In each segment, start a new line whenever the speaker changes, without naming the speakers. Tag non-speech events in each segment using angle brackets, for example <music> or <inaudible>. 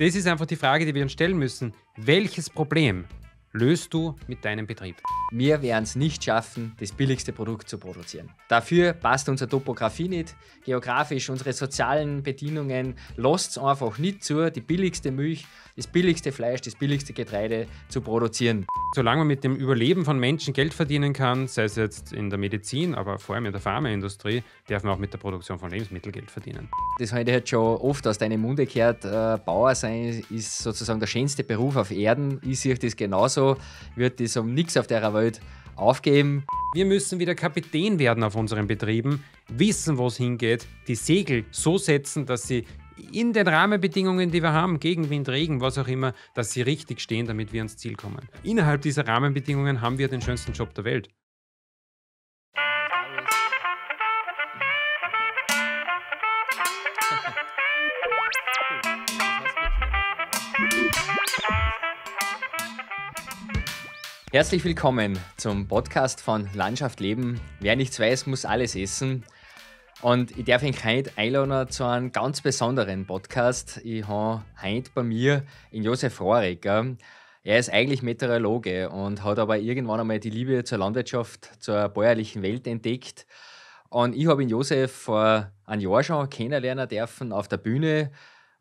Das ist einfach die Frage, die wir uns stellen müssen. Welches Problem löst du mit deinem Betrieb? Wir werden es nicht schaffen, das billigste Produkt zu produzieren. Dafür passt unsere Topografie nicht, geografisch unsere sozialen Bedienungen, lasst es einfach nicht zu, die
billigste Milch, das billigste Fleisch, das billigste Getreide zu produzieren. Solange man mit dem Überleben von Menschen Geld verdienen kann, sei es jetzt in der Medizin, aber vor allem in der Pharmaindustrie, darf man auch mit der Produktion von Lebensmitteln Geld verdienen.
Das habe ich jetzt schon oft aus deinem Munde gehört. Äh, Bauer sein ist sozusagen der schönste Beruf auf Erden. Ich sehe das genauso. Wird das um nichts auf
der Welt Geld aufgeben. Wir müssen wieder Kapitän werden auf unseren Betrieben, wissen, wo es hingeht, die Segel so setzen, dass sie in den Rahmenbedingungen, die wir haben, Gegenwind, Regen, was auch immer, dass sie richtig stehen, damit wir ans Ziel kommen. Innerhalb dieser Rahmenbedingungen haben wir den schönsten Job der Welt.
Herzlich willkommen zum Podcast von Landschaft Leben. Wer nichts weiß, muss alles essen. Und ich darf euch heute einladen zu einem ganz besonderen Podcast. Ich habe heute bei mir in Josef Rohrecker. Er ist eigentlich Meteorologe und hat aber irgendwann einmal die Liebe zur Landwirtschaft, zur bäuerlichen Welt entdeckt. Und ich habe ihn Josef vor einem Jahr schon kennenlernen dürfen auf der Bühne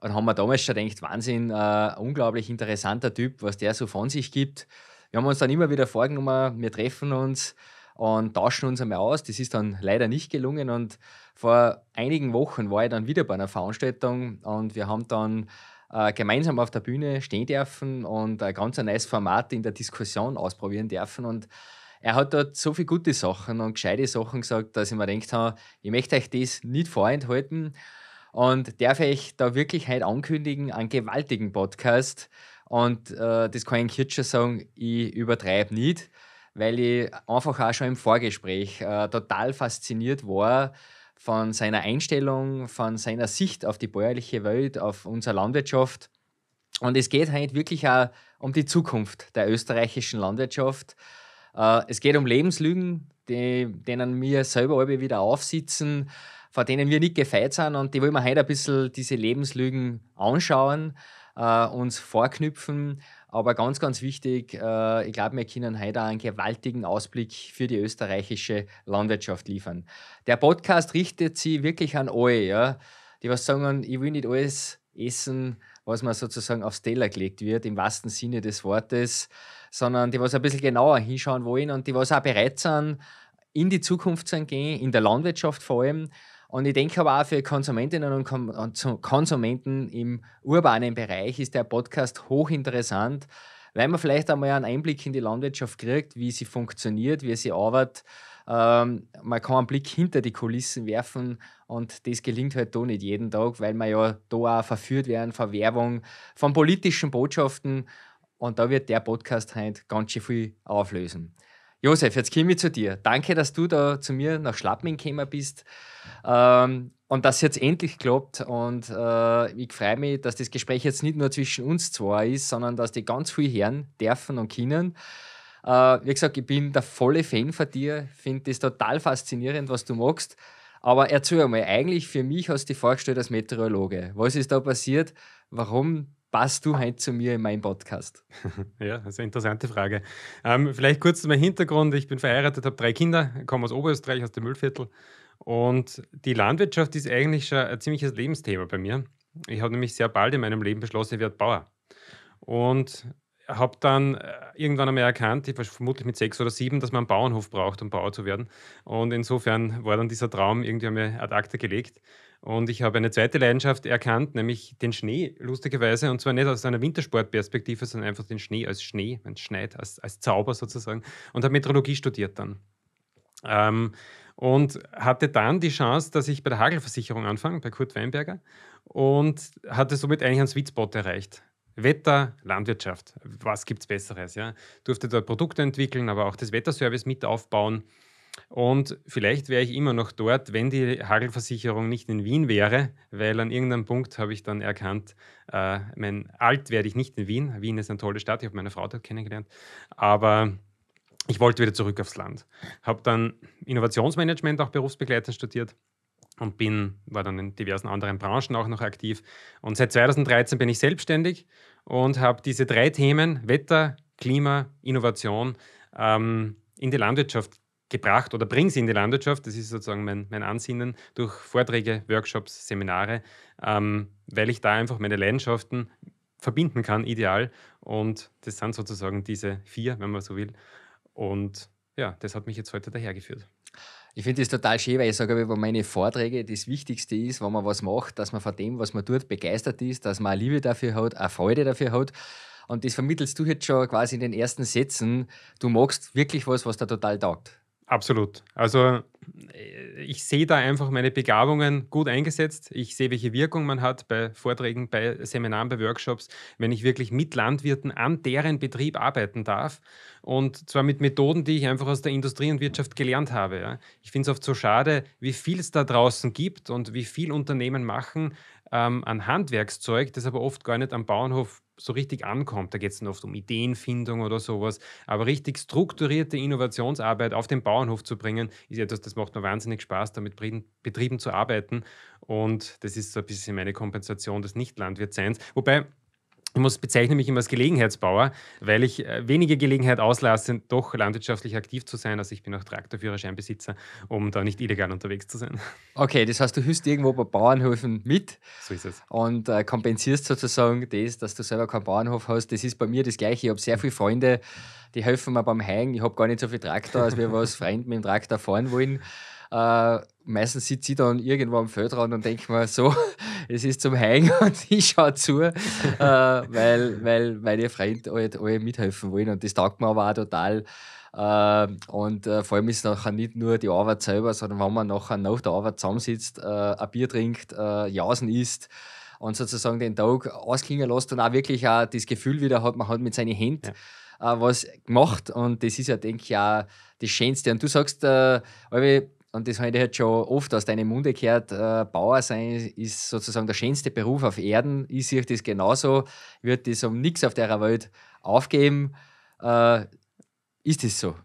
und haben mir damals schon gedacht, Wahnsinn, äh, unglaublich interessanter Typ, was der so von sich gibt. Wir haben uns dann immer wieder vorgenommen, wir treffen uns und tauschen uns einmal aus. Das ist dann leider nicht gelungen und vor einigen Wochen war ich dann wieder bei einer Veranstaltung und wir haben dann äh, gemeinsam auf der Bühne stehen dürfen und ein ganz ein neues Format in der Diskussion ausprobieren dürfen. Und er hat dort so viele gute Sachen und gescheite Sachen gesagt, dass ich mir gedacht habe, ich möchte euch das nicht vorenthalten und darf euch da wirklich heute ankündigen, einen gewaltigen Podcast, und äh, das kann ich Kitscher sagen, ich übertreibe nicht, weil ich einfach auch schon im Vorgespräch äh, total fasziniert war von seiner Einstellung, von seiner Sicht auf die bäuerliche Welt, auf unsere Landwirtschaft. Und es geht halt wirklich auch um die Zukunft der österreichischen Landwirtschaft. Äh, es geht um Lebenslügen, die, denen wir selber alle wieder aufsitzen, vor denen wir nicht gefeit sind. Und die wollen wir heute ein bisschen diese Lebenslügen anschauen äh, uns vorknüpfen. Aber ganz, ganz wichtig, äh, ich glaube, wir können heute einen gewaltigen Ausblick für die österreichische Landwirtschaft liefern. Der Podcast richtet sich wirklich an alle, ja? die was sagen, ich will nicht alles essen, was man sozusagen aufs Teller gelegt wird, im wahrsten Sinne des Wortes, sondern die was ein bisschen genauer hinschauen wollen und die was auch bereit sind, in die Zukunft zu gehen, in der Landwirtschaft vor allem und ich denke aber auch für Konsumentinnen und Konsumenten im urbanen Bereich ist der Podcast hochinteressant, weil man vielleicht einmal einen Einblick in die Landwirtschaft kriegt, wie sie funktioniert, wie sie arbeitet. Ähm, man kann einen Blick hinter die Kulissen werfen und das gelingt halt da nicht jeden Tag, weil man ja da auch verführt werden von Werbung, von politischen Botschaften und da wird der Podcast halt ganz schön viel auflösen. Josef, jetzt komme ich zu dir. Danke, dass du da zu mir nach Schlappmin gekommen bist. Ähm, und das jetzt endlich klappt. Und äh, ich freue mich, dass das Gespräch jetzt nicht nur zwischen uns zwei ist, sondern dass die ganz viel hören dürfen und können. Äh, wie gesagt, ich bin der volle Fan von dir, finde das total faszinierend, was du magst. Aber erzähl mal, eigentlich für mich hast du dich vorgestellt als Meteorologe. Was ist da passiert? Warum
passt du heute zu mir in meinem Podcast? <laughs> Ja, das ist eine interessante Frage. Ähm, vielleicht kurz zu Hintergrund. Ich bin verheiratet, habe drei Kinder, komme aus Oberösterreich, aus dem Müllviertel und die Landwirtschaft ist eigentlich schon ein ziemliches Lebensthema bei mir. Ich habe nämlich sehr bald in meinem Leben beschlossen, ich werde Bauer. Und habe dann äh, irgendwann einmal erkannt, ich war vermutlich mit sechs oder sieben, dass man einen Bauernhof braucht, um Bauer zu werden. Und insofern war dann dieser Traum irgendwie einmal ad acta gelegt. Und ich habe eine zweite Leidenschaft erkannt, nämlich den Schnee, lustigerweise. Und zwar nicht aus einer Wintersportperspektive, sondern einfach den Schnee als Schnee, wenn es schneit, als, als Zauber sozusagen. Und habe Meteorologie studiert dann. Ähm, und hatte dann die Chance, dass ich bei der Hagelversicherung anfange, bei Kurt Weinberger und hatte somit eigentlich einen Sweet Spot erreicht. Wetter, Landwirtschaft, was gibt es Besseres? Ja? Durfte dort Produkte entwickeln, aber auch das Wetterservice mit aufbauen. Und vielleicht wäre ich immer noch dort, wenn die Hagelversicherung nicht in Wien wäre, weil an irgendeinem Punkt habe ich dann erkannt, äh, mein Alt werde ich nicht in Wien. Wien ist eine tolle Stadt, ich habe meine Frau dort kennengelernt. Aber ich wollte wieder zurück aufs Land. Habe dann Innovationsmanagement auch berufsbegleitend studiert und bin, war dann in diversen anderen Branchen auch noch aktiv. Und seit 2013 bin ich selbstständig und habe diese drei Themen, Wetter, Klima, Innovation, ähm, in die Landwirtschaft gebracht oder bringe sie in die Landwirtschaft. Das ist sozusagen mein, mein Ansinnen durch Vorträge, Workshops, Seminare, ähm, weil ich da einfach meine Leidenschaften verbinden kann, ideal. Und das sind sozusagen diese vier, wenn man so will. Und ja, das hat mich jetzt heute dahergeführt. Ich finde das total schön, weil ich sage über meine Vorträge,
das Wichtigste ist, wenn man was macht, dass man von dem, was man tut, begeistert ist, dass man eine Liebe dafür hat, eine Freude dafür hat. Und das vermittelst du jetzt schon quasi in den ersten Sätzen. Du magst
wirklich was, was da total taugt. Absolut. Also äh, ich sehe da einfach meine Begabungen gut eingesetzt. Ich sehe, welche Wirkung man hat bei Vorträgen, bei Seminaren, bei Workshops, wenn ich wirklich mit Landwirten an deren Betrieb arbeiten darf. Und zwar mit Methoden, die ich einfach aus der Industrie und Wirtschaft gelernt habe. Ich finde es oft so schade, wie viel es da draußen gibt und wie viel Unternehmen machen ähm, an Handwerkszeug, das aber oft gar nicht am Bauernhof so richtig ankommt. Da geht es dann oft um Ideenfindung oder sowas. Aber richtig strukturierte Innovationsarbeit auf den Bauernhof zu bringen, ist etwas, das macht mir wahnsinnig Spaß, damit Betrieben zu arbeiten. Und das ist so ein bisschen meine Kompensation des Nicht-Landwirtseins. Wobei ich muss bezeichne mich immer als Gelegenheitsbauer, weil ich äh, weniger Gelegenheit auslasse, doch landwirtschaftlich aktiv zu sein. Also ich bin auch Traktorführerscheinbesitzer, um da nicht illegal unterwegs zu sein. <laughs>
Okay, das heißt, du hüst irgendwo bei Bauernhöfen mit. So ist es. Und äh, kompensierst sozusagen das, dass du selber keinen Bauernhof hast. Das ist bei mir das Gleiche. Ich habe sehr viele Freunde, die helfen mir beim Heigen. Ich habe gar nicht so viel Traktor, als wir was Freund mit dem Traktor fahren wollen. Äh, meistens sitze ich dann irgendwo am Feldrand und denke mir so, <laughs> es ist zum Hängen <laughs> und ich schaue zu, äh, weil, weil meine Freunde alle, halt alle mithelfen wollen und das taugt mir aber auch total. Äh, und äh, vor allem ist nachher nicht nur die Arbeit selber, sondern wenn man nachher nach der Arbeit zusammensitzt, äh, ein Bier trinkt, äh, Jausen isst, und sozusagen den Tag ausklingen lässt und auch wirklich auch das Gefühl wieder hat, man hat mit seinen Händen ja äh, was gemacht und das ist ja, denke ich, auch das Schönste. Und du sagst, äh, und das habe ich halt schon oft aus deinem Munde gehört. Äh, Bauer sein ist sozusagen der schönste Beruf auf Erden. Ich sehe das genauso. wird das um nichts auf der Welt aufgeben. Äh, ist das so?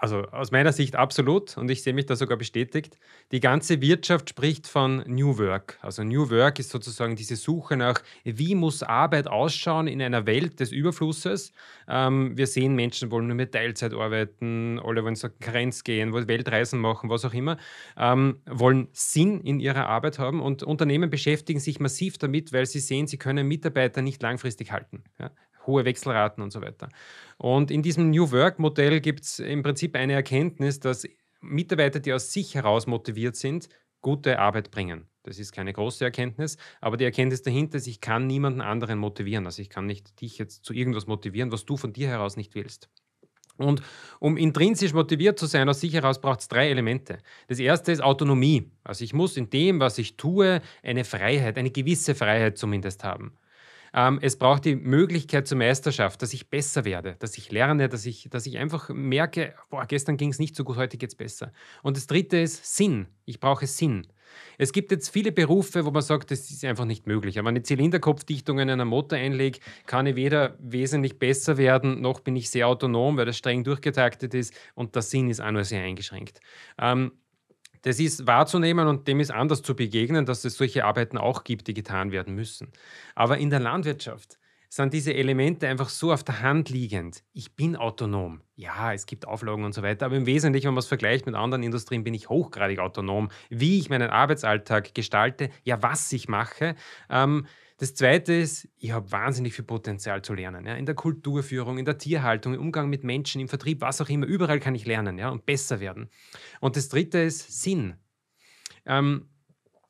also aus meiner Sicht absolut und ich sehe mich da sogar bestätigt. Die ganze Wirtschaft spricht von New Work. Also New Work ist sozusagen diese Suche nach, wie muss Arbeit ausschauen in einer Welt des Überflusses. Ähm, wir sehen, Menschen wollen nur mit Teilzeit arbeiten, alle wollen zur Karenz gehen, wollen Weltreisen machen, was auch immer, ähm, wollen Sinn in ihrer Arbeit haben und Unternehmen beschäftigen sich massiv damit, weil sie sehen, sie können Mitarbeiter nicht langfristig halten. Ja? hohe Wechselraten und so weiter. Und in diesem New Work-Modell gibt es im Prinzip eine Erkenntnis, dass Mitarbeiter, die aus sich heraus motiviert sind, gute Arbeit bringen. Das ist keine große Erkenntnis, aber die Erkenntnis dahinter ist, ich kann niemanden anderen motivieren. Also ich kann nicht dich jetzt zu irgendwas motivieren, was du von dir heraus nicht willst. Und um intrinsisch motiviert zu sein, aus sich heraus braucht es drei Elemente. Das erste ist Autonomie. Also ich muss in dem, was ich tue, eine Freiheit, eine gewisse Freiheit zumindest haben. Ähm, es braucht die Möglichkeit zur Meisterschaft, dass ich besser werde, dass ich lerne, dass ich, dass ich einfach merke, boah, gestern ging es nicht so gut, heute geht es besser. Und das Dritte ist Sinn. Ich brauche Sinn. Es gibt jetzt viele Berufe, wo man sagt, das ist einfach nicht möglich. Wenn man eine Zylinderkopfdichtung in einen Motor einlege, kann ich weder wesentlich besser werden, noch bin ich sehr autonom, weil das streng durchgetaktet ist und der Sinn ist auch nur sehr eingeschränkt. Ähm, das ist wahrzunehmen und dem ist anders zu begegnen, dass es solche Arbeiten auch gibt, die getan werden müssen. Aber in der Landwirtschaft sind diese Elemente einfach so auf der Hand liegend. Ich bin autonom. Ja, es gibt Auflagen und so weiter, aber im Wesentlichen, wenn man es vergleicht mit anderen Industrien, bin ich hochgradig autonom. Wie ich meinen Arbeitsalltag gestalte, ja, was ich mache. Ähm, das Zweite ist, ich habe wahnsinnig viel Potenzial zu lernen. Ja? In der Kulturführung, in der Tierhaltung, im Umgang mit Menschen, im Vertrieb, was auch immer. Überall kann ich lernen ja? und besser werden. Und das Dritte ist Sinn. Ähm,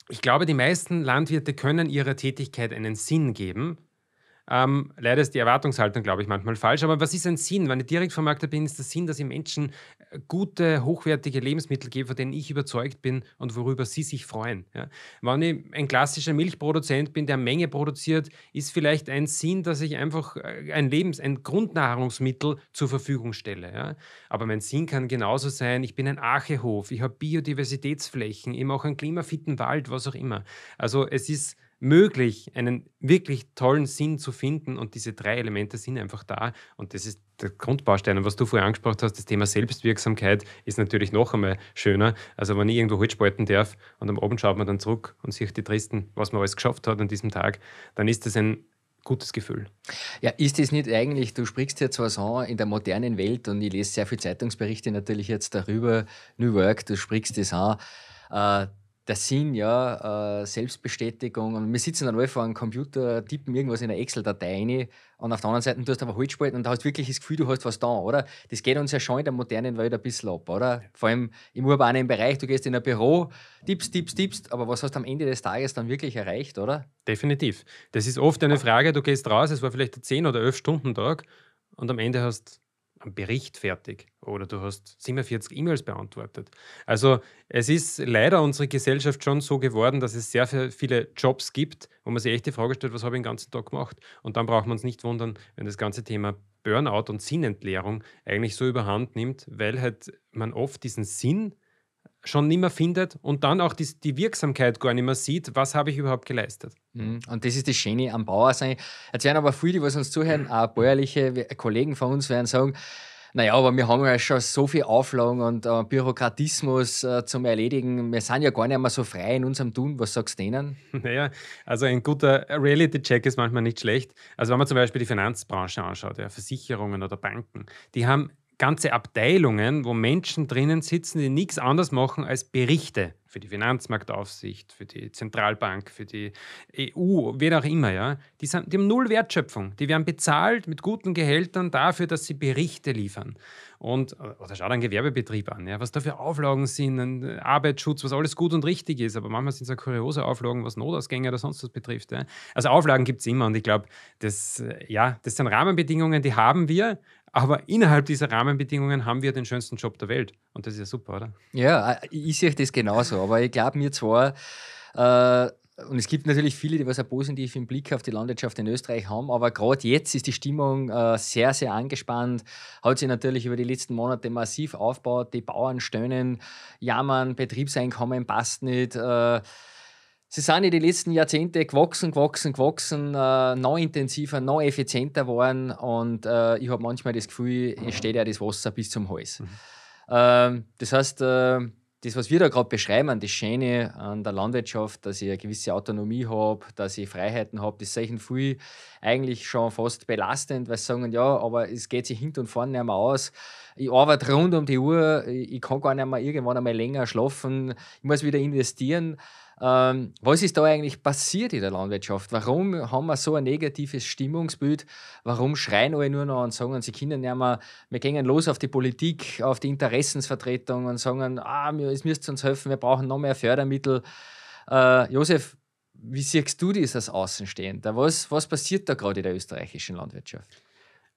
ich glaube, die meisten Landwirte können ihrer Tätigkeit einen Sinn geben ähm, leider ist die Erwartungshaltung, glaube ich, manchmal falsch. Aber was ist ein Sinn? Wenn ich direkt Direktvermarkter bin, ist der Sinn, dass ich Menschen äh, gute, hochwertige Lebensmittel gebe, von denen ich überzeugt bin und worüber sie sich freuen. Ja? Wenn ich ein klassischer Milchproduzent bin, der Menge produziert, ist vielleicht ein Sinn, dass ich einfach äh, ein Lebens-, ein Grundnahrungsmittel zur Verfügung stelle. Ja? Aber mein Sinn kann genauso sein, ich bin ein Archehof, ich habe Biodiversitätsflächen, ich mache einen klimafitten Wald, was auch immer. Also es ist möglich, einen wirklich tollen Sinn zu finden. Und diese drei Elemente sind einfach da. Und das ist der Grundbaustein. Und was du vorher angesprochen hast, das Thema Selbstwirksamkeit ist natürlich noch einmal schöner. Also wenn ich irgendwo Holz darf und am Abend schaut man dann zurück und sieht die Tristen, was man alles geschafft hat an diesem Tag, dann ist das ein gutes Gefühl.
Ja, ist es nicht eigentlich, du sprichst jetzt was an in der modernen Welt und ich lese sehr viele Zeitungsberichte natürlich jetzt darüber, New Work, du sprichst es an, äh, der Sinn, ja, äh, Selbstbestätigung. Und wir sitzen dann alle vor einem Computer, tippen irgendwas in eine Excel-Datei rein und auf der anderen Seite tust du aber Holz spalten und hast wirklich das Gefühl, du hast was da, oder? Das geht uns ja schon in der modernen Welt ein bisschen ab, oder? Vor allem im urbanen Bereich, du gehst in ein Büro, tippst, tippst, tippst, aber was hast du am Ende des Tages dann wirklich erreicht, oder?
Definitiv. Das ist oft eine Frage, du gehst raus, es war vielleicht ein 10- oder 11-Stunden-Tag und am Ende hast einen Bericht fertig oder du hast 47 E-Mails beantwortet. Also es ist leider unsere Gesellschaft schon so geworden, dass es sehr viele Jobs gibt, wo man sich echt die Frage stellt, was habe ich den ganzen Tag gemacht? Und dann braucht man es nicht wundern, wenn das ganze Thema Burnout und Sinnentleerung eigentlich so überhand nimmt, weil halt man oft diesen Sinn schon nicht mehr findet und dann auch die, die Wirksamkeit gar nicht mehr sieht, was habe ich überhaupt geleistet. Mhm. Und das ist das Schöne am Bauer sein. Jetzt werden aber
viele, die uns zuhören, auch bäuerliche Kollegen von uns werden sagen, naja, aber wir haben ja schon so viel Auflagen und äh, Bürokratismus äh, zum Erledigen. Wir sind ja gar nicht mehr so frei in unserem
Tun. Was sagst du denen? <laughs> Naja, also ein guter Reality-Check ist manchmal nicht schlecht. Also wenn man zum Beispiel die Finanzbranche anschaut, ja, Versicherungen oder Banken, die haben ganze Abteilungen, wo Menschen drinnen sitzen, die nichts anderes machen als Berichte für die Finanzmarktaufsicht, für die Zentralbank, für die EU, wer auch immer, ja. Die, sind, die haben null Wertschöpfung. Die werden bezahlt mit guten Gehältern dafür, dass sie Berichte liefern. Und äh, oder schau dir einen Gewerbebetrieb an, ja, was da für Auflagen sind, Arbeitsschutz, was alles gut und richtig ist, aber manchmal sind es ja kuriose Auflagen, was Notausgänge oder sonst was betrifft. Ja. Also Auflagen gibt es immer und ich glaube, das, äh, ja, das sind Rahmenbedingungen, die haben wir, aber innerhalb dieser Rahmenbedingungen haben wir den schönsten Job der Welt. Und das ist ja super, oder?
Ja, äh, ich sehe das genauso. Aber ich glaube mir zwar, äh, und es gibt natürlich viele, die was positiv im Blick auf die Landwirtschaft in Österreich haben, aber gerade jetzt ist die Stimmung äh, sehr, sehr angespannt, hat sich natürlich über die letzten Monate massiv aufgebaut, die Bauern stöhnen, jammern, Betriebseinkommen passt nicht. Äh, sie sind in den letzten Jahrzehnten gewachsen, gewachsen, gewachsen, äh, noch intensiver, noch effizienter geworden und äh, ich habe manchmal das Gefühl, es steht ja das Wasser bis zum Hals. Mhm. Ähm, das heißt, äh, das, was wir da gerade beschreiben, das Schöne an der Landwirtschaft, dass ich eine gewisse Autonomie habe, dass ich Freiheiten habe, das sehen viel eigentlich schon fast belastend, weil sie sagen, ja, aber es geht sich hinten und vorne nicht mehr aus. Ich arbeite rund um die Uhr, ich kann gar nicht mehr irgendwann einmal länger schlafen, ich muss wieder investieren. Ähm, was ist da eigentlich passiert in der Landwirtschaft? Warum haben wir so ein negatives Stimmungsbild? Warum schreien alle nur noch und sagen, sie können ja mal, wir gehen los auf die Politik, auf die Interessensvertretung und sagen, ah, es müsst uns helfen, wir brauchen noch mehr Fördermittel. Äh, Josef, wie siehst du das als Außenstehender? Was, was passiert da gerade in der
österreichischen Landwirtschaft?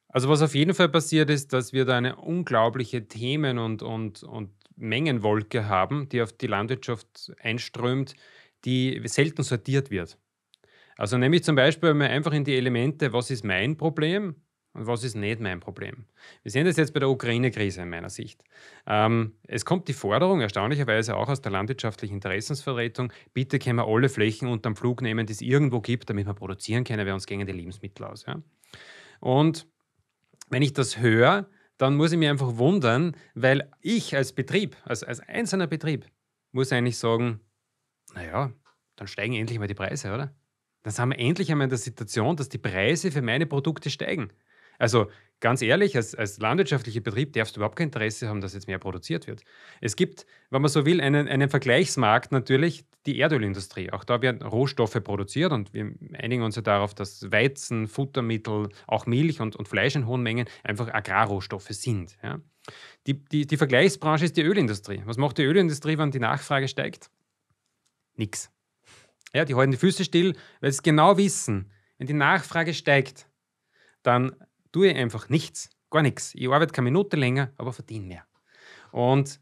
Also was auf jeden Fall passiert ist, dass wir da eine unglaubliche Themen- und, und, und Mengenwolke haben, die auf die Landwirtschaft einströmt, die selten sortiert wird. Also nehme ich zum Beispiel mal einfach in die Elemente, was ist mein Problem und was ist nicht mein Problem. Wir sehen das jetzt bei der Ukraine-Krise in meiner Sicht. Ähm, es kommt die Forderung, erstaunlicherweise auch aus der landwirtschaftlichen Interessensvertretung, bitte können wir alle Flächen unterm Flug nehmen, die es irgendwo gibt, damit wir produzieren können, wir uns gängende Lebensmittel aus. Ja? Und wenn ich das höre, dann muss ich mich einfach wundern, weil ich als Betrieb, also als einzelner Betrieb, muss eigentlich sagen, naja, dann steigen endlich mal die Preise, oder? Dann haben wir endlich einmal in der Situation, dass die Preise für meine Produkte steigen. Also ganz ehrlich, als, als landwirtschaftlicher Betrieb darfst du überhaupt kein Interesse haben, dass jetzt mehr produziert wird. Es gibt, wenn man so will, einen, einen Vergleichsmarkt natürlich, die Erdölindustrie. Auch da werden Rohstoffe produziert und wir einigen uns ja darauf, dass Weizen, Futtermittel, auch Milch und, und Fleisch in hohen Mengen einfach Agrarrohstoffe sind. Ja. Die, die, die Vergleichsbranche ist die Ölindustrie. Was macht die Ölindustrie, wenn die Nachfrage steigt? Nix. Ja, die halten die Füße still, weil sie genau wissen, wenn die Nachfrage steigt, dann tue ich einfach nichts, gar nichts. Ich arbeite keine Minute länger, aber verdiene mehr. Und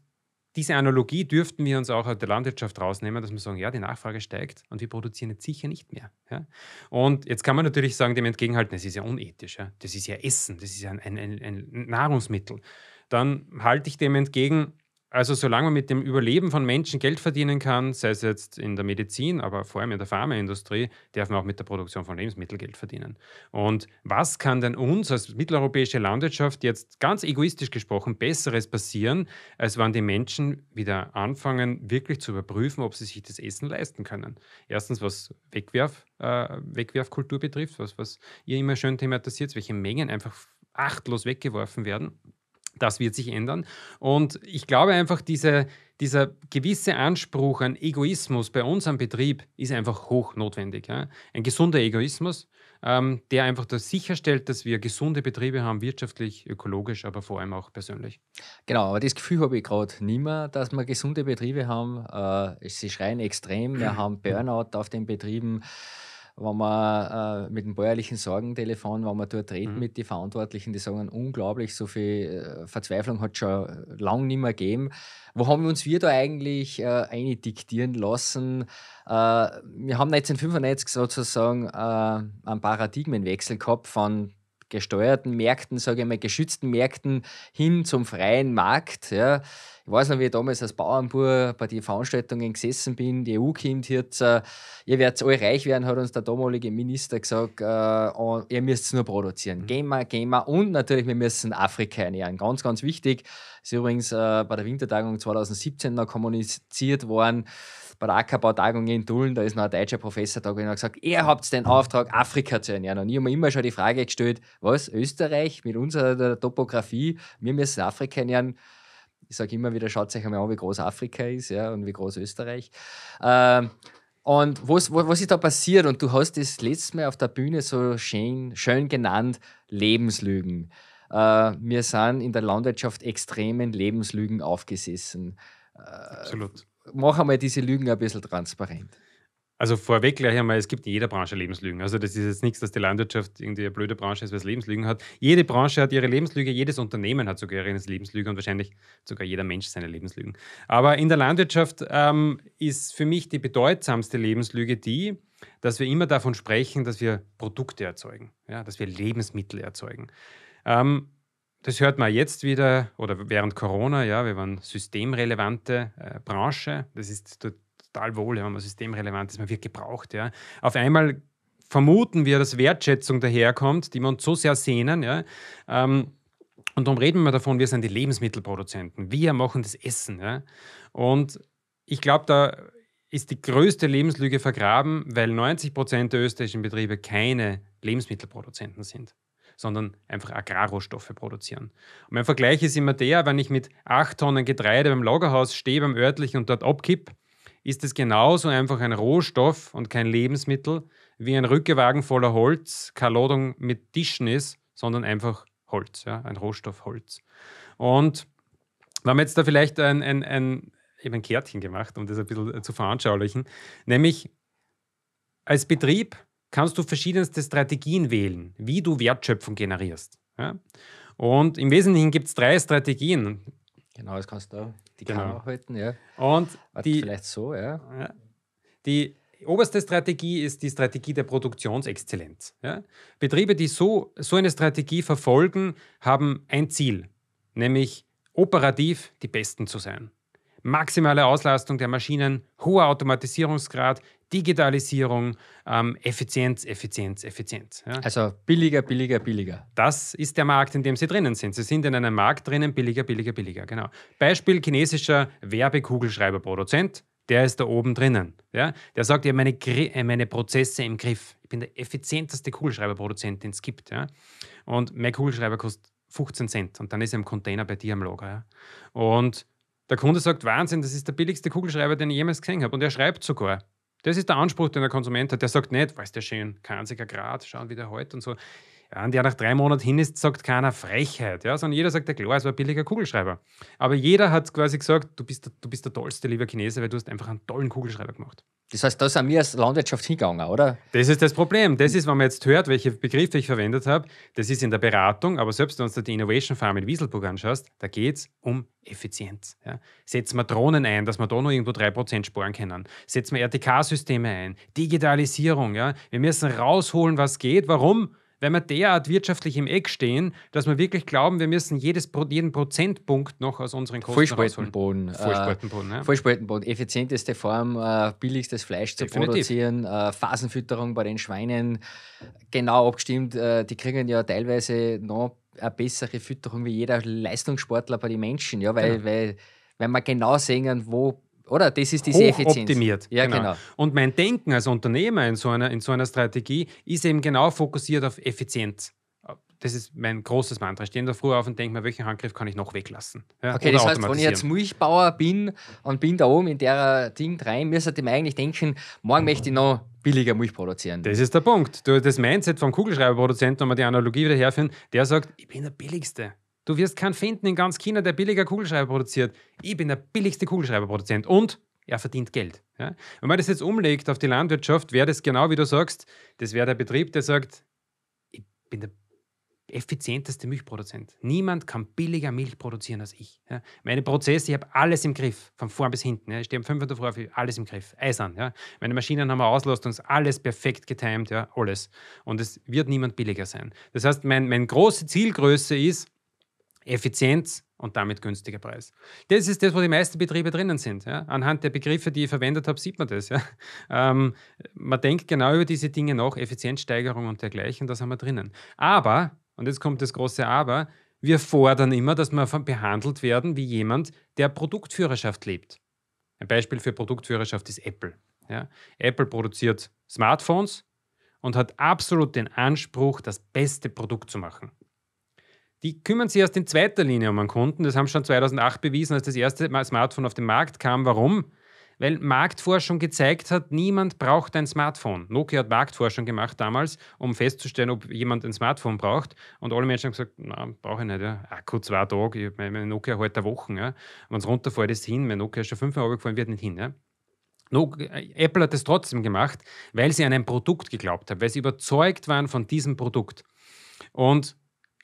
diese Analogie dürften wir uns auch aus der Landwirtschaft rausnehmen, dass wir sagen, ja, die Nachfrage steigt und wir produzieren jetzt sicher nicht mehr. Ja? Und jetzt kann man natürlich sagen, dem entgegenhalten, das ist ja unethisch, ja? das ist ja Essen, das ist ja ein, ein, ein Nahrungsmittel. Dann halte ich dem entgegen, also solange man mit dem Überleben von Menschen Geld verdienen kann, sei es jetzt in der Medizin, aber vor allem in der Pharmaindustrie, darf man auch mit der Produktion von Lebensmitteln Geld verdienen. Und was kann denn uns als mitteleuropäische Landwirtschaft jetzt ganz egoistisch gesprochen besseres passieren, als wenn die Menschen wieder anfangen, wirklich zu überprüfen, ob sie sich das Essen leisten können? Erstens, was Wegwerf, äh, Wegwerfkultur betrifft, was, was ihr immer schön thematisiert, welche Mengen einfach achtlos weggeworfen werden das wird sich ändern. Und ich glaube einfach, diese, dieser gewisse Anspruch an Egoismus bei uns am Betrieb ist einfach hoch notwendig. Ja? Ein gesunder Egoismus, ähm, der einfach das sicherstellt, dass wir gesunde Betriebe haben, wirtschaftlich, ökologisch, aber vor allem auch persönlich. Genau, aber
das Gefühl habe ich gerade nicht mehr, dass wir gesunde Betriebe haben. Äh, sie schreien extrem, wir <clears throat> haben Burnout auf den Betrieben wenn man äh, mit dem bäuerlichen Sorgentelefon, wenn man dort redet mhm. mit den Verantwortlichen, die sagen, unglaublich, so viel äh, Verzweiflung hat es schon lange nicht mehr gegeben. Wo haben wir uns wir da eigentlich äh, eine diktieren lassen? Äh, wir haben 1995 sozusagen äh, einen Paradigmenwechsel gehabt von gesteuerten Märkten, sage ich mal, geschützten Märkten hin zum freien Markt. Ja. Ich weiß noch, wie ich damals als Bauernbuhr bei den Veranstaltungen gesessen bin, die EU kommt jetzt, äh, ihr werdet alle reich werden, hat uns der damalige Minister gesagt, äh, ihr müsst nur produzieren. Mhm. Gehen wir, gehen wir. Und natürlich, wir müssen Afrika ernähren. Ganz, ganz wichtig. Ist übrigens äh, bei der Wintertagung 2017 noch kommuniziert worden, bei der Ackerbautagung in Tulln, da ist noch ein deutscher Professor da und hat gesagt, ihr habt den Auftrag, Afrika zu ernähren. Und ich habe mir immer schon die Frage gestellt, was, Österreich mit unserer Topografie, wir müssen Afrika ernähren. Ich sage immer wieder, schaut euch einmal an, wie groß Afrika ist ja, und wie groß Österreich. Ähm, und was, was ist da passiert? Und du hast das letzte Mal auf der Bühne so schön, schön genannt, Lebenslügen. Äh, wir sind in der Landwirtschaft extremen Lebenslügen aufgesessen. Äh, Absolut mach einmal diese Lügen ein bisschen transparent.
Also vorweg gleich einmal, es gibt in jeder Branche Lebenslügen. Also das ist jetzt nichts, dass die Landwirtschaft irgendwie eine blöde Branche ist, weil es Lebenslügen hat. Jede Branche hat ihre Lebenslüge, jedes Unternehmen hat sogar ihre Lebenslüge und wahrscheinlich sogar jeder Mensch seine Lebenslügen. Aber in der Landwirtschaft ähm, ist für mich die bedeutsamste Lebenslüge die, dass wir immer davon sprechen, dass wir Produkte erzeugen, ja, dass wir Lebensmittel erzeugen. Ähm, das hört man jetzt wieder oder während Corona, ja, wir waren systemrelevante äh, Branche. Das ist total wohl, wenn man systemrelevant ist, man wird gebraucht, ja. Auf einmal vermuten wir, dass Wertschätzung daherkommt, die wir uns so sehr sehnen, ja. Ähm, und darum reden wir davon, wir sind die Lebensmittelproduzenten. Wir machen das Essen, ja. Und ich glaube, da ist die größte Lebenslüge vergraben, weil 90 Prozent der österreichischen Betriebe keine Lebensmittelproduzenten sind sondern einfach Agrarrohstoffe produzieren. Und mein Vergleich ist immer der, wenn ich mit 8 Tonnen Getreide beim Lagerhaus stehe, beim örtlichen und dort abkipp, ist es genauso einfach ein Rohstoff und kein Lebensmittel, wie ein Rückewagen voller Holz keine Ladung mit Tischen ist, sondern einfach Holz, ja, ein Rohstoff Holz. Und wir haben jetzt da vielleicht ein, ein, ein, eben ein Kärtchen gemacht, um das ein bisschen zu veranschaulichen, nämlich als Betrieb kannst du verschiedenste Strategien wählen, wie du Wertschöpfung generierst. Ja? Und im Wesentlichen gibt es drei Strategien.
Genau, das kannst du auch. Die genau. Kamera halten, ja.
Und die, vielleicht so, ja. Die oberste Strategie ist die Strategie der Produktionsexzellenz. Ja? Betriebe, die so, so eine Strategie verfolgen, haben ein Ziel, nämlich operativ die Besten zu sein maximale Auslastung der Maschinen, hoher Automatisierungsgrad, Digitalisierung, ähm, Effizienz, Effizienz, Effizienz. Ja. Also billiger, billiger, billiger. Das ist der Markt, in dem Sie drinnen sind. Sie sind in einem Markt drinnen, billiger, billiger, billiger. Genau. Beispiel chinesischer Werbekugelschreiberproduzent, der ist da oben drinnen. Ja? Der sagt, ich habe meine, äh, meine Prozesse im Griff. Ich bin der effizienteste Kugelschreiberproduzent, den es gibt. Ja? Und mein Kugelschreiber kostet 15 Cent und dann ist er im Container bei dir am Lager. Ja? Und der Kunde sagt, Wahnsinn, das ist der billigste Kugelschreiber, den ich jemals gesehen habe. Und er schreibt sogar. Das ist der Anspruch, den der Konsument hat. Der sagt nicht, weißt du, schön, 20er Grad, schauen, wie der heute und so. Ja, und ja, nach drei Monaten hin ist, sagt keiner Frechheit, ja, sondern jeder sagt, ja klar, es war ein billiger Kugelschreiber. Aber jeder hat quasi gesagt, du bist, der, du bist der tollste, lieber Chinese, weil du hast einfach einen tollen Kugelschreiber gemacht. Das heißt, da sind wir als Landwirtschaft hingegangen, oder? Das ist das Problem. Das ist, wenn man jetzt hört, welche Begriffe ich verwendet habe, das ist in der Beratung, aber selbst wenn du die Innovation Farm in Wieselburg anschaust, da geht es um Effizienz. Ja. Setzen wir Drohnen ein, dass wir da noch irgendwo 3% sparen können. Setzen wir RTK-Systeme ein, Digitalisierung. Ja. Wir müssen rausholen, was geht. Warum? wenn wir derart wirtschaftlich im Eck stehen, dass wir wirklich glauben, wir müssen jedes, jeden Prozentpunkt noch aus unseren Kosten Vollspaltenboden. Äh, Vollspaltenboden, äh, ja.
Vollspaltenboden. Effizienteste Form, äh, billigstes Fleisch zu Definitiv. produzieren, äh, Phasenfütterung bei den Schweinen, genau abgestimmt. Äh, die kriegen ja teilweise noch eine bessere Fütterung wie jeder Leistungssportler bei den Menschen, ja, weil, genau. weil, weil man genau sehen, wo oder? Das ist diese Effizienz. optimiert. Ja, genau. genau.
Und mein Denken als Unternehmer in so, einer, in so einer Strategie ist eben genau fokussiert auf Effizienz. Das ist mein großes Mantra. Ich stehe da früh auf und denke mir, welchen Handgriff kann ich noch weglassen? Ja, okay, das heißt, wenn ich jetzt
Milchbauer bin und bin da oben in der Ding rein, müsste ich mir eigentlich denken,
morgen möchte ich noch billiger Milch produzieren. Das ist der Punkt. das Mindset vom Kugelschreiberproduzenten, wenn wir die Analogie wieder herführen, der sagt, ich bin der Billigste. Du wirst keinen finden in ganz China, der billiger Kugelschreiber produziert. Ich bin der billigste Kugelschreiberproduzent und er verdient Geld. Ja? Wenn man das jetzt umlegt auf die Landwirtschaft, wäre das genau wie du sagst, das wäre der Betrieb, der sagt, ich bin der effizienteste Milchproduzent. Niemand kann billiger Milch produzieren als ich. Ja? Meine Prozesse, ich habe alles im Griff, von vorn bis hinten. Ja? Ich stehe um 5 Uhr vor, alles im Griff, eisern. Ja? Meine Maschinen haben eine Auslastung, alles perfekt getimt, ja? alles. Und es wird niemand billiger sein. Das heißt, mein, meine große Zielgröße ist, Effizienz und damit günstiger Preis. Das ist das, wo die meisten Betriebe drinnen sind. Ja? Anhand der Begriffe, die ich verwendet habe, sieht man das. Ja? <laughs> Ähm, man denkt genau über diese Dinge noch, Effizienzsteigerung und dergleichen, das haben wir drinnen. Aber, und jetzt kommt das große Aber, wir fordern immer, dass wir behandelt werden wie jemand, der Produktführerschaft lebt. Ein Beispiel für Produktführerschaft ist Apple. Ja? Apple produziert Smartphones und hat absolut den Anspruch, das beste Produkt zu machen. Die kümmern sich erst in zweiter Linie um einen Kunden. Das haben schon 2008 bewiesen, als das erste Smartphone auf den Markt kam. Warum? Weil Marktforschung gezeigt hat, niemand braucht ein Smartphone. Nokia hat Marktforschung gemacht damals, um festzustellen, ob jemand ein Smartphone braucht. Und alle Menschen haben gesagt, na, brauche ich nicht. Ja. Akku zwei Tage, ich, mein, mein Nokia heute halt Wochen. Ja. Wenn es runterfällt, ist es hin. Mein Nokia ist schon fünfmal runtergefallen, wird nicht hin. Ja. Äh, Apple hat es trotzdem gemacht, weil sie an ein Produkt geglaubt haben, weil sie überzeugt waren von diesem Produkt. Und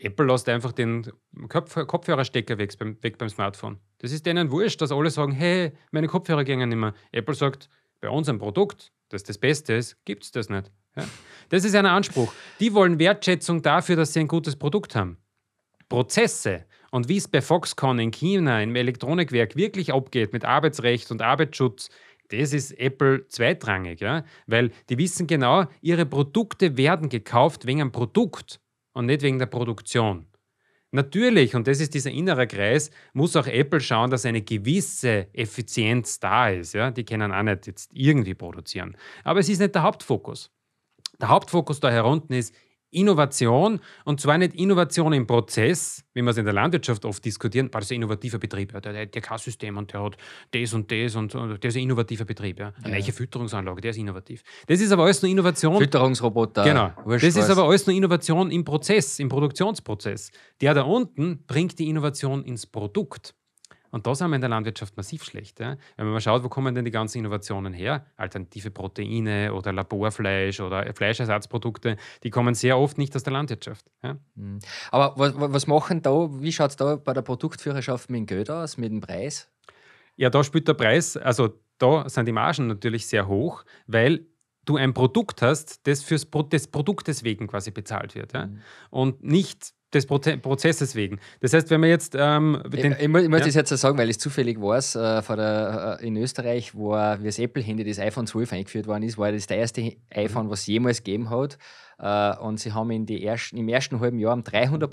Apple lässt einfach den Kopf Kopfhörerstecker weg, weg beim Smartphone. Das ist denen wurscht, dass alle sagen, hey, meine Kopfhörer gingen nicht mehr. Apple sagt, bei unserem Produkt, das das Beste ist, gibt es das nicht. Ja? Das ist ein Anspruch. Die wollen Wertschätzung dafür, dass sie ein gutes Produkt haben. Prozesse und wie es bei Foxconn in China im Elektronikwerk wirklich abgeht mit Arbeitsrecht und Arbeitsschutz, das ist Apple zweitrangig, ja? weil die wissen genau, ihre Produkte werden gekauft wegen einem Produkt und nicht wegen der Produktion. Natürlich, und das ist dieser innere Kreis, muss auch Apple schauen, dass eine gewisse Effizienz da ist. Ja? Die können auch nicht jetzt irgendwie produzieren. Aber es ist nicht der Hauptfokus. Der Hauptfokus da herunten ist, Innovation und zwar nicht Innovation im Prozess, wie wir es in der Landwirtschaft oft diskutieren, weil es ein innovativer Betrieb ja, der hat ja kein system und der hat das und das und, und der ist ein innovativer Betrieb. Ja. Eine ja. neue Fütterungsanlage, der ist innovativ. Das ist aber alles nur Innovation. Fütterungsroboter. Genau. Wurscht, das ist aber alles nur Innovation im Prozess, im Produktionsprozess. Der da unten bringt die Innovation ins Produkt. Und da sind wir in der Landwirtschaft massiv schlecht. Ja? Wenn man mal schaut, wo kommen denn die ganzen Innovationen her? Alternative Proteine oder Laborfleisch oder Fleischersatzprodukte, die kommen sehr oft nicht aus der Landwirtschaft. Ja? Mhm.
Aber was, was machen da, wie schaut es da bei der Produktführerschaft mit dem Geld aus, mit dem Preis?
Ja, da spielt der Preis, also da sind die Margen natürlich sehr hoch, weil du ein Produkt hast, das fürs Pro des Produktes wegen quasi bezahlt wird. Ja? Mhm. Und nicht des Prozesses wegen. Das heißt, wenn man jetzt. Ähm, den, ich, ich, ich muss ja? das jetzt sagen,
weil ich es zufällig weiß, äh, der, äh, in Österreich, wo wie das Apple-Handy, das iPhone 12 eingeführt worden ist, war das der erste iPhone, mhm. was es jemals gegeben hat. Äh, und sie haben in die ersten, im ersten halben Jahr um 300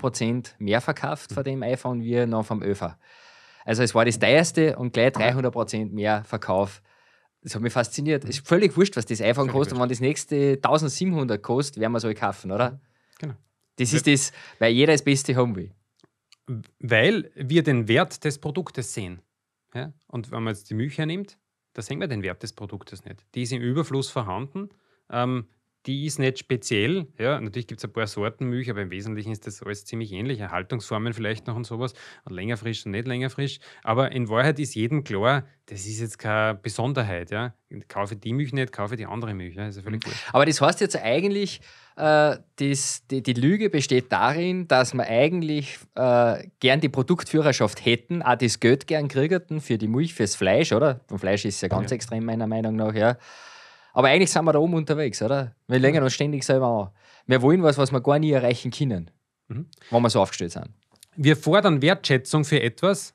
mehr verkauft mhm. von dem iPhone wie noch vom ÖFA. Also es war das teuerste und gleich 300 ah. mehr Verkauf. Das hat mich fasziniert. Es mhm. ist völlig wurscht, was das iPhone völlig kostet. Wurscht. Und wenn das nächste 1700 kostet, werden wir es alle kaufen, oder? Genau. Das ist
das, weil jeder das Beste haben will. Weil wir den Wert des Produktes sehen. Ja? Und wenn man jetzt die Milch hernimmt, da sehen wir den Wert des Produktes nicht. Die ist im Überfluss vorhanden. Ähm, die ist nicht speziell. Ja, natürlich gibt es ein paar Sorten Milch, aber im Wesentlichen ist das alles ziemlich ähnlich. Erhaltungsformen vielleicht noch und sowas. Und länger frisch und nicht länger frisch. Aber in Wahrheit ist jedem klar, das ist jetzt keine Besonderheit. Ja? Ich kaufe die Milch nicht, kaufe die andere Milch. Ja? Das ist völlig mhm. Aber das heißt jetzt eigentlich, äh, dies, die, die, Lüge besteht
darin, dass wir eigentlich äh, gern die Produktführerschaft hätten, auch das Geld gern kriegerten für die Milch, fürs Fleisch, oder? Vom Fleisch ist ja ganz ja. extrem, meiner Meinung nach, ja. Aber eigentlich sind wir da oben unterwegs, oder? Wir legen uns ständig selber an. Wir wollen was, was wir gar nie erreichen können, mhm. wenn wir so aufgestellt sind.
Wir fordern Wertschätzung für etwas,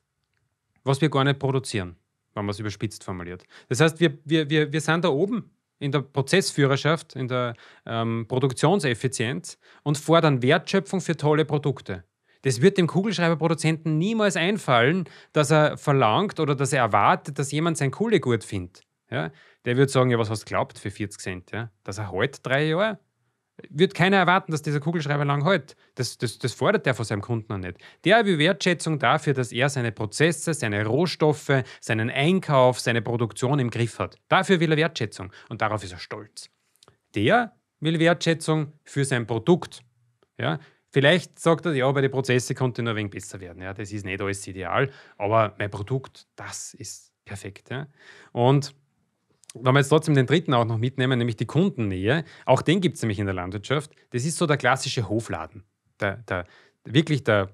was wir gar nicht produzieren, wenn man es überspitzt formuliert. Das heißt, wir, wir, wir, wir sind da oben in der Prozessführerschaft, in der ähm, Produktionseffizienz und fordern Wertschöpfung für tolle Produkte. Das wird dem Kugelschreiberproduzenten niemals einfallen, dass er verlangt oder dass er erwartet, dass jemand sein Kuhle gut findet. Ja? Der wird sagen, ja, was hast du glaubt für 40 Cent? Ja? Dass er halt drei Jahre wird keiner erwarten, dass dieser Kugelschreiber lang hält. Das, das, das fordert der von seinem Kunden auch nicht. Der will Wertschätzung dafür, dass er seine Prozesse, seine Rohstoffe, seinen Einkauf, seine Produktion im Griff hat. Dafür will er Wertschätzung und darauf ist er stolz. Der will Wertschätzung für sein Produkt. Ja? Vielleicht sagt er, ja, bei den Prozessen konnte nur ein wenig besser werden. Ja? Das ist nicht alles ideal, aber mein Produkt, das ist perfekt. Ja? Und wenn wir jetzt trotzdem den dritten auch noch mitnehmen, nämlich die Kundennähe, auch den gibt es nämlich in der Landwirtschaft. Das ist so der klassische Hofladen. Der, der, wirklich der,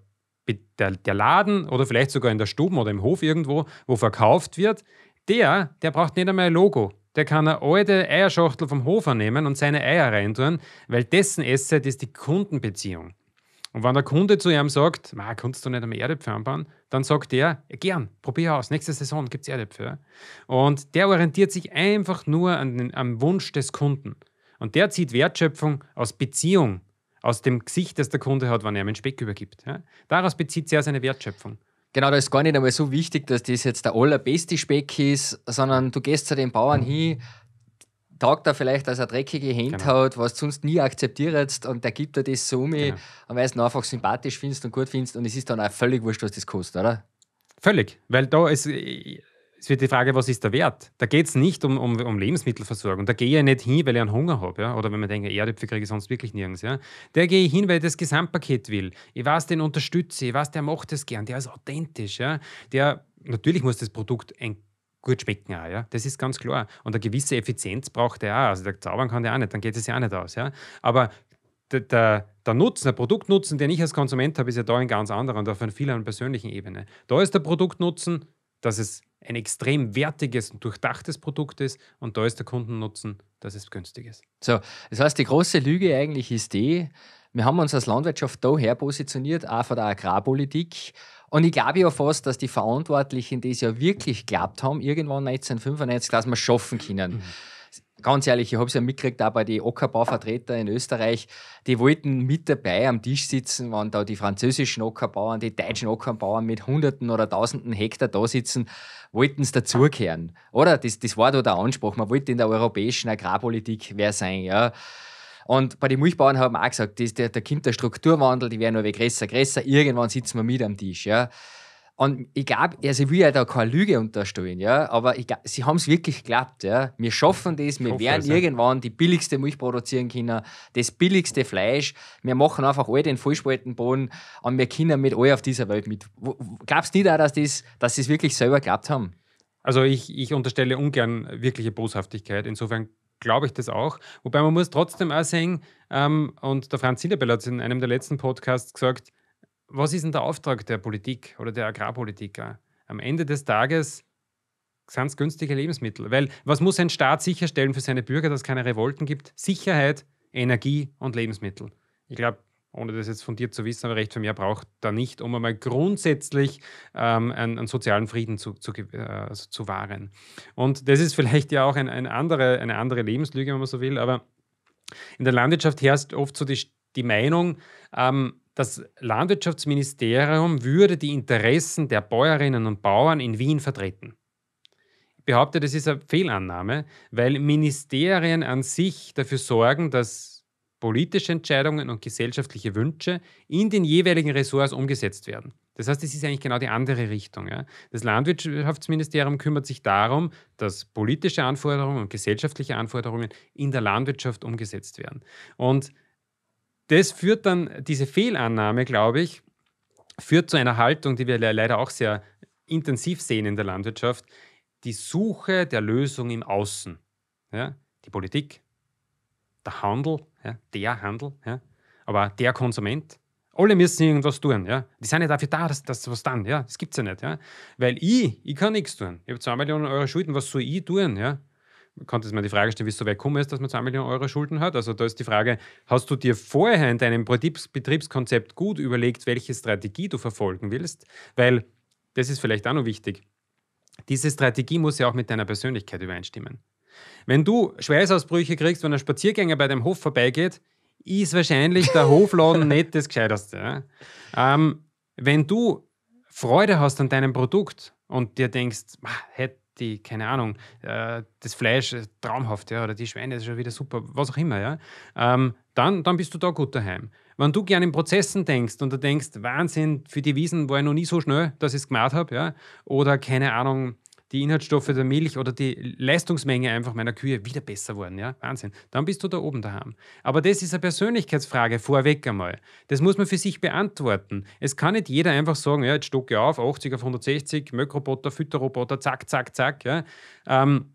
der, der Laden oder vielleicht sogar in der Stube oder im Hof irgendwo, wo verkauft wird, der, der braucht nicht einmal ein Logo. Der kann eine alte Eierschachtel vom Hofer nehmen und seine Eier reintun, weil dessen Esszeit ist die Kundenbeziehung. Und wenn der Kunde zu ihm sagt, Ma, kannst du nicht einmal Erdäpfel anbauen, dann sagt er, gern, probier aus, nächste Saison gibt es Erdäpfel. Und der orientiert sich einfach nur an den, am Wunsch des Kunden. Und der zieht Wertschöpfung aus Beziehung, aus dem Gesicht, das der Kunde hat, wenn er ihm einen Speck übergibt. Ja? Daraus bezieht er seine Wertschöpfung. Genau, da ist gar nicht einmal so wichtig,
dass das jetzt der allerbeste Speck ist, sondern du gehst zu den Bauern hin, taugt er vielleicht dass er dreckige Hand genau. hat, was du sonst nie akzeptierst und der gibt dir das so genau. weil du einfach sympathisch findest und gut findest und es ist dann auch völlig wurscht, was das kostet, oder? Völlig, weil da
ist, es wird die Frage, was ist der Wert? Da geht es nicht um, um, um, Lebensmittelversorgung. Da gehe ich nicht hin, weil ich einen Hunger habe. Ja? Oder wenn man denkt, Erdäpfel kriege ich sonst wirklich nirgends. Ja? Da gehe ich hin, weil ich das Gesamtpaket will. Ich weiß, den unterstütze. Ich weiß, der macht das gern. Der ist authentisch. Ja? Der, natürlich muss das Produkt ein gut schmecken auch, ja. Das ist ganz klar. Und eine gewisse Effizienz braucht er auch. Also der zaubern kann der auch nicht, dann geht es ja auch nicht aus, ja. Aber der, der, der Nutzen, der Produktnutzen, den ich als Konsument habe, ist ja da ein ganz anderer und auf einer viel persönlichen Ebene. Da ist der Produktnutzen, dass es ein extrem wertiges und durchdachtes Produkt ist und da ist der Kundennutzen, dass es günstig ist.
So, das heißt, die große Lüge eigentlich ist die, wir haben uns als Landwirtschaft daher positioniert, auch von der Agrarpolitik, und ich glaube ja fast, dass die Verantwortlichen das ja wirklich geglaubt haben, irgendwann 1995, dass wir es schaffen können. Mhm ganz ehrlich, ich habe es ja mitgekriegt, auch bei den Ackerbauvertretern in Österreich, die wollten mit dabei am Tisch sitzen, wenn da die französischen Ackerbauern, die deutschen Ackerbauern mit Hunderten oder Tausenden Hektar da sitzen, wollten es dazukehren. Oder? Das, das war da der Anspruch. Man wollte in der europäischen Agrarpolitik wer sein, ja. Und bei den Milchbauern haben wir auch gesagt, das, der, der kommt der Strukturwandel, die werden nur größer, größer, irgendwann sitzen wir mit am Tisch. Ja. Und ich glaube, also ich will ja da keine Lüge unterstellen, ja, aber ich glaub, sie haben es wirklich geklappt. Ja. Wir schaffen das, wir werden es, irgendwann die billigste Milch produzieren können, das billigste Fleisch. Wir machen einfach all den Vollspaltenboden und wir können mit all auf dieser Welt mit. Glaubst du nicht auch, dass, das, dass sie es wirklich selber geklappt haben?
Also ich, ich unterstelle ungern wirkliche Boshaftigkeit. Insofern glaube ich das auch. Wobei man muss trotzdem auch sehen, ähm, und der Franz Silberbell hat es in einem der letzten Podcasts gesagt, was ist denn der Auftrag der Politik oder der Agrarpolitiker? Am Ende des Tages sind es günstige Lebensmittel. Weil was muss ein Staat sicherstellen für seine Bürger, dass es keine Revolten gibt? Sicherheit, Energie und Lebensmittel. Ich glaube, ohne das jetzt von dir zu wissen, aber Recht viel mehr braucht da nicht, um einmal grundsätzlich ähm, einen, einen, sozialen Frieden zu, zu, äh, also zu, wahren. Und das ist vielleicht ja auch ein, ein andere, eine andere Lebenslüge, wenn man so will, aber in der Landwirtschaft herrscht oft so die, die Meinung, ähm, das Landwirtschaftsministerium würde die Interessen der Bäuerinnen und Bauern in Wien vertreten Ich behaupte, das ist eine Fehlannahme, weil Ministerien an sich dafür sorgen, dass politische Entscheidungen und gesellschaftliche Wünsche in den jeweiligen Ressorts umgesetzt werden. Das heißt, es ist eigentlich genau die andere Richtung. Ja. Das Landwirtschaftsministerium kümmert sich darum, dass politische Anforderungen und gesellschaftliche Anforderungen in der Landwirtschaft umgesetzt werden. Und das führt dann, diese Fehlannahme, glaube ich, führt zu einer Haltung, die wir leider auch sehr intensiv sehen in der Landwirtschaft, die Suche der Lösung im Außen. Ja. Die Politik, der Handel, ja, der Handel, ja, aber der Konsument, alle müssen irgendwas tun. Ja. Die sind ja dafür da, dass, dass was dann. Ja. Das gibt es ja nicht. Ja. Weil ich, ich kann nichts tun. Ich habe 2 Millionen Euro Schulden, was soll ich tun? Ja. Man kann jetzt mal die Frage stellen, wie es so weit gekommen ist, dass man 2 Millionen Euro Schulden hat. Also da ist die Frage, hast du dir vorher in deinem Betriebskonzept gut überlegt, welche Strategie du verfolgen willst? Weil das ist vielleicht auch noch wichtig. Diese Strategie muss ja auch mit deiner Persönlichkeit übereinstimmen. Wenn du Schweißausbrüche kriegst, wenn ein Spaziergänger bei deinem Hof vorbeigeht, ist wahrscheinlich der Hofladen <laughs> nicht das Gescheiterste. Ähm, wenn du Freude hast an deinem Produkt und dir denkst, ah, hätte ich, keine Ahnung, äh, das Fleisch traumhaft, ja, oder die Schweine ist schon wieder super, was auch immer, ja, ähm, dann, dann bist du da gut daheim. Wenn du gerne in Prozessen denkst und du denkst, Wahnsinn, für die Wiesen war ich noch nie so schnell, dass ich es gemacht habe, ja, oder keine Ahnung, die Inhaltsstoffe der Milch oder die Leistungsmenge einfach meiner Kühe wieder besser wurden. Ja? Wahnsinn. Dann bist du da oben daheim. Aber das ist eine Persönlichkeitsfrage vorweg einmal. Das muss man für sich beantworten. Es kann nicht jeder einfach sagen, ja, jetzt stocke ich auf, 80 auf 160, Mökroboter, Fütterroboter, zack, zack, zack. Ja? Ähm,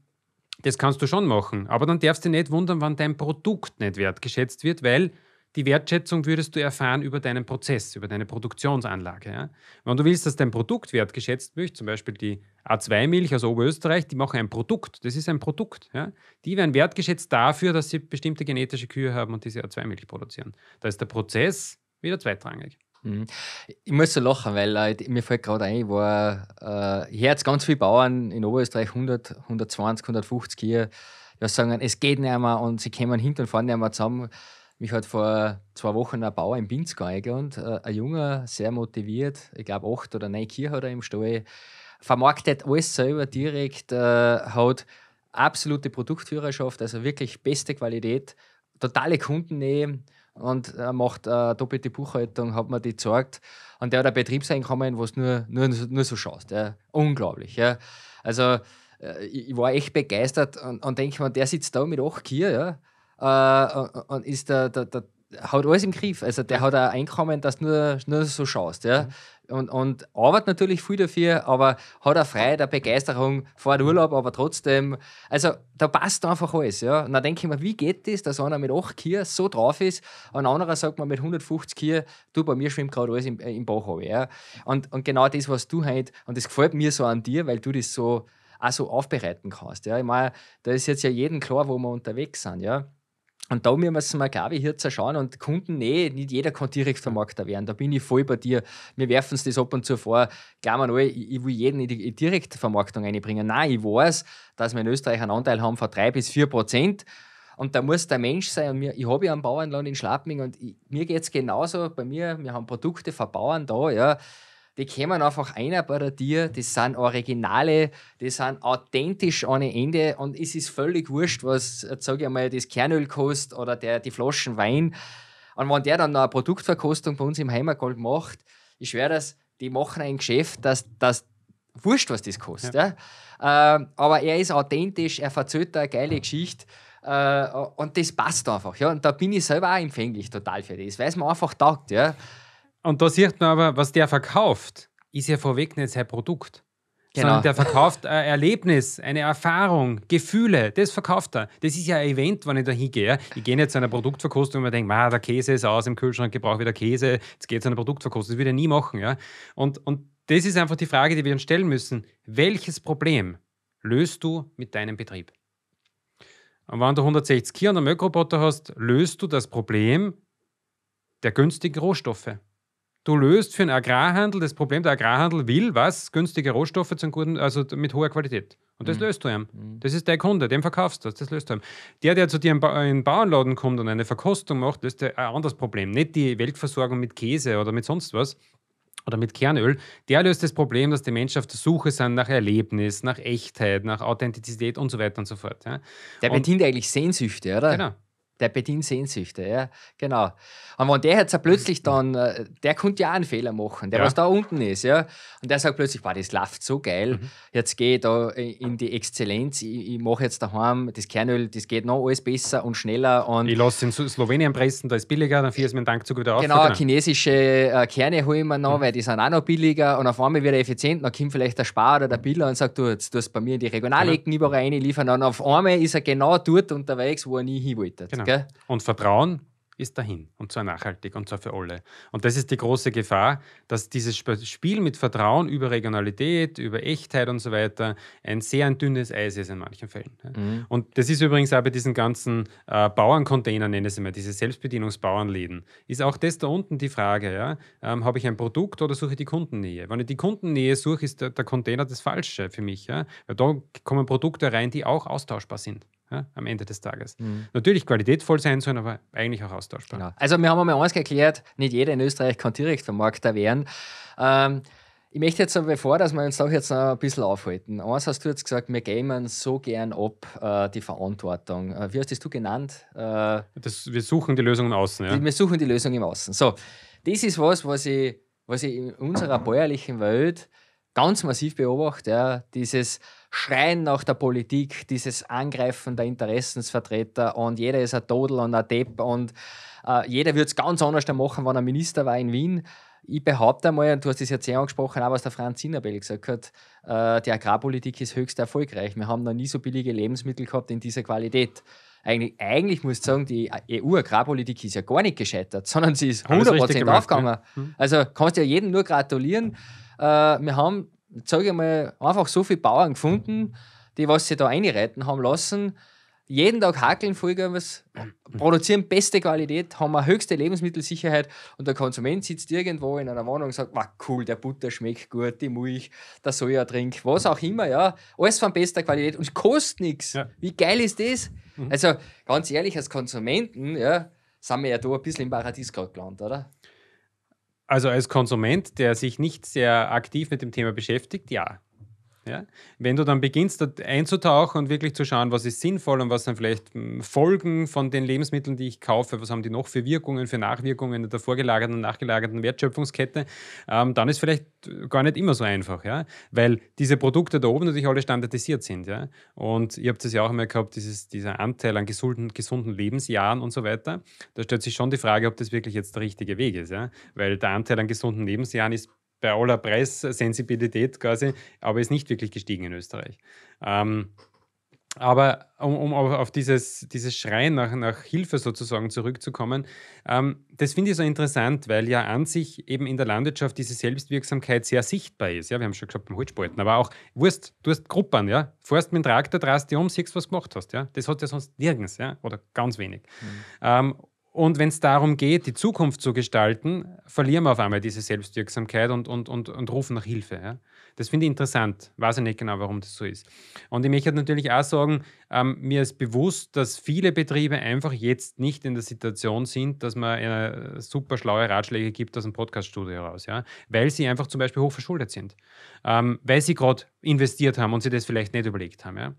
das kannst du schon machen. Aber dann darfst du nicht wundern, wann dein Produkt nicht wertgeschätzt wird, weil die Wertschätzung würdest du erfahren über deinen Prozess, über deine Produktionsanlage. Ja? Wenn du willst, dass dein Produkt wertgeschätzt wird, zum Beispiel die A2-Milch aus Oberösterreich, die machen ein Produkt, das ist ein Produkt. Ja? Die werden wertgeschätzt dafür, dass sie bestimmte genetische Kühe haben und diese A2-Milch produzieren. Da ist der Prozess wieder zweitrangig.
Mhm. Ich muss so lachen,
weil äh, mir fällt gerade ein, ich war äh, jetzt
ganz viele Bauern in Oberösterreich, 100, 120, 150 hier, die sagen, es geht nicht mehr und sie kommen hinten und vorne nicht mehr zusammen mich hat vor zwei Wochen ein Bauer in Pinzgau eingeladen, äh, ein Junger, sehr motiviert, ich glaube acht oder neun Kühe hat er im Stall, vermarktet alles selber direkt, äh, hat absolute Produktführerschaft, also wirklich beste Qualität, totale Kundennähe und äh, macht äh, doppelte Buchhaltung, hat mir die gezeigt. Und der hat ein Betriebseinkommen, was nur, nur, nur so schaust. Ja. Unglaublich. Ja. Also äh, ich war echt begeistert und, und denke mir, der sitzt da mit acht Kier, ja. Äh, und ist der, der, der hat alles im Griff. Also der hat ein Einkommen, das nur, nur so schaust. Ja? Mhm. Und, und arbeitet natürlich viel dafür, aber hat auch frei der Begeisterung, vor dem mhm. Urlaub, aber trotzdem. Also da passt einfach alles. Ja? Und dann denke ich mir, wie geht das, dass einer mit 8 Kier so drauf ist und ein anderer sagt mir mit 150 Kier, du, bei mir schwimmt gerade alles im, äh, im Bach ja? und, und genau das, was du halt, und das gefällt mir so an dir, weil du das so auch so aufbereiten kannst. Ja? Ich meine, da ist jetzt ja jedem klar, wo wir unterwegs sind. Ja? Und da müssen wir glaube ich, hier zerschauen. Und Kunden, nee, nicht jeder kann Direktvermarkter werden. Da bin ich voll bei dir. Wir werfen es das ab und zu vor. Glauben alle, ich, ich will jeden in die Direktvermarktung einbringen. Nein, ich weiß, dass wir in Österreich einen Anteil haben von drei bis vier Prozent. Und da muss der Mensch sein. Und mir, ich habe ja einen Bauernland in Schlappming und ich, mir geht es genauso. Bei mir, wir haben Produkte von Bauern da. Ja die kommen einfach einer bei dir, das sind Originale, die sind authentisch ohne Ende und es ist völlig wurscht, was, sage ich mal, das Kernöl kostet oder der, die Flaschen Wein. Und wenn der dann noch eine Produktverkostung bei uns im Heimatgold macht, ich schwöre das, die machen ein Geschäft, dass das wurscht, was das kostet. Ja. Ja. Äh, aber er ist authentisch, er verzählt eine geile Geschichte. Äh, und das passt einfach. Ja. Und da bin ich selber auch empfänglich total für das, weil es mir einfach taugt.
Ja. Und da sieht man aber, was der verkauft, ist ja vorweg nicht sein Produkt. Genau. Sondern der verkauft ein Erlebnis, eine Erfahrung, Gefühle, das verkauft er. Das ist ja ein Event, wenn ich da hingehe. Ich gehe nicht zu einer Produktverkostung und mir denke, ah, der Käse ist aus im Kühlschrank, ich brauche wieder Käse, jetzt geht es zu einer Produktverkostung. Das würde ich nie machen. Ja? Und, und das ist einfach die Frage, die wir uns stellen müssen. Welches Problem löst du mit deinem Betrieb? Und wenn du 160 Kia und einen Mökroboter hast, löst du das Problem der günstigen Rohstoffe du löst für den Agrarhandel das Problem, der Agrarhandel will was? Günstige Rohstoffe zum guten, also mit hoher Qualität. Und das mhm. löst du ihm. Mhm. Das ist der Kunde, dem verkaufst du das, das löst du ihm. Der, der zu dir in den Bauernladen kommt und eine Verkostung macht, löst ein anderes Problem. Nicht die Weltversorgung mit Käse oder mit sonst was oder mit Kernöl, der löst das Problem, dass die Menschen auf der Suche sind nach Erlebnis, nach Echtheit, nach Authentizität und so weiter und so fort. Ja. Der bedient eigentlich Sehnsüchte,
oder? Genau der bedient Sehnsüchte, ja, genau. Und wenn der jetzt plötzlich mhm. dann, äh, der konnte ja auch einen Fehler machen, der ja. was da unten ist, ja, und der sagt plötzlich, das läuft so geil, mhm. jetzt gehe ich da in die Exzellenz, ich, ich mache jetzt daheim das Kernöl, das geht noch alles besser
und schneller. Und ich lasse es in Slowenien pressen, da ist billiger, dann fährt es mit Dankzug wieder auf. Genau, genau, chinesische
äh, Kerne hole ich mir noch, mhm. weil die sind auch noch billiger und auf einmal wieder effizient, dann kommt vielleicht der Spar oder der Biller
und sagt, du, jetzt tust du bei mir in die Regionalecken
genau. überall rein liefern und auf einmal ist er genau dort unterwegs, wo er
nie hin wollte. Genau. Gell? Und Vertrauen ist dahin und zwar nachhaltig und zwar für alle. Und das ist die große Gefahr, dass dieses Spiel mit Vertrauen über Regionalität, über Echtheit und so weiter ein sehr ein dünnes Eis ist in manchen Fällen. Mhm. Und das ist übrigens auch bei diesen ganzen äh, Bauerncontainern, nenne ich es immer, diese Selbstbedienungsbauernläden, ist auch das da unten die Frage, ja? Ähm, habe ich ein Produkt oder suche ich die Kundennähe? Wenn ich die Kundennähe suche, ist der, der Container das Falsche für mich, ja? weil da kommen Produkte rein, die auch austauschbar sind ja, am Ende des Tages. Mhm. Natürlich qualitätvoll sein sollen, aber eigentlich auch austauschbar. Genau.
Also wir haben einmal eins geklärt, nicht jeder in Österreich kann direkt vom Markt werden. Ähm, ich möchte jetzt aber vor, dass wir uns doch jetzt noch ein bisschen aufhalten. Eins hast du jetzt gesagt, wir gamen so gern ab äh, die Verantwortung. Äh, wie hast das du genannt? Äh,
das, wir suchen die Lösung im Außen. Ja? Wir
suchen die Lösung im Außen. So, das ist was, was ich, was ich in unserer bäuerlichen Welt ganz massiv beobachte, ja, dieses Schreien nach der Politik, dieses Angreifen der Interessensvertreter und jeder ist ein Todel und ein Depp und äh, jeder würde es ganz anders machen, wenn er Minister war in Wien. Ich behaupte einmal, und du hast es jetzt sehr angesprochen, auch was der Franz Zinnerbell gesagt hat, äh, die Agrarpolitik ist höchst erfolgreich. Wir haben noch nie so billige Lebensmittel gehabt in dieser Qualität. Eigentlich, eigentlich muss ich sagen, die EU-Agrarpolitik ist ja gar nicht gescheitert, <laughs> sondern sie ist 100% aufgegangen. Ja. Hm. Also kannst du ja jedem nur gratulieren. Hm äh, wir haben, sage ich mal, einfach so viele Bauern gefunden, die was sie da einreiten haben lassen. Jeden Tag hakeln Vollgas, mhm. produzieren beste Qualität, haben eine höchste Lebensmittelsicherheit und der Konsument sitzt irgendwo in einer Wohnung und sagt, wow, cool, der Butter schmeckt gut, die Milch, der Soja trinkt, was auch immer, ja, alles von bester Qualität und es kostet nichts. Ja. Wie geil ist das? Mhm. Also ganz ehrlich, als Konsumenten, ja, sind wir ja da ein bisschen im Paradies gerade gelandet, oder?
Also als Konsument, der sich nicht sehr aktiv mit dem Thema beschäftigt, ja. Ja? Wenn du dann beginnst da einzutauchen und wirklich zu schauen, was ist sinnvoll und was sind vielleicht hm, Folgen von den Lebensmitteln, die ich kaufe, was haben die noch für Wirkungen, für Nachwirkungen in der vorgelagerten und nachgelagerten Wertschöpfungskette, ähm, dann ist vielleicht gar nicht immer so einfach, ja? weil diese Produkte da oben natürlich alle standardisiert sind. Ja? Und ihr habt es ja auch immer gehabt, dieses, dieser Anteil an gesunden, gesunden Lebensjahren und so weiter. Da stellt sich schon die Frage, ob das wirklich jetzt der richtige Weg ist, ja? weil der Anteil an gesunden Lebensjahren ist bei aller Preissensibilität quasi, aber ist nicht wirklich gestiegen in Österreich. Ähm, aber um, um, auf dieses, dieses Schreien nach, nach Hilfe sozusagen zurückzukommen, ähm, das finde ich so interessant, weil ja an sich eben in der Landwirtschaft diese Selbstwirksamkeit sehr sichtbar ist. Ja, wir haben schon gesagt beim Holzspalten, aber auch Wurst, du hast Gruppen, ja, fährst mit dem Traktor, drast dich um, siehst, was du gemacht hast. Ja, das hat ja sonst nirgends, ja, oder ganz wenig. Mhm. Ähm, und wenn es darum geht, die Zukunft zu gestalten, verlieren wir auf einmal diese Selbstwirksamkeit und, und, und, und rufen nach Hilfe. Ja? Das finde ich interessant. Weiß ich nicht genau, warum das so ist. Und ich möchte halt natürlich auch sagen, ähm, mir ist bewusst, dass viele Betriebe einfach jetzt nicht in der Situation sind, dass man äh, super schlaue Ratschläge gibt aus dem Podcaststudio heraus, ja? weil sie einfach zum Beispiel hochverschuldet sind, ähm, weil sie gerade investiert haben und sie das vielleicht nicht überlegt haben. Ja?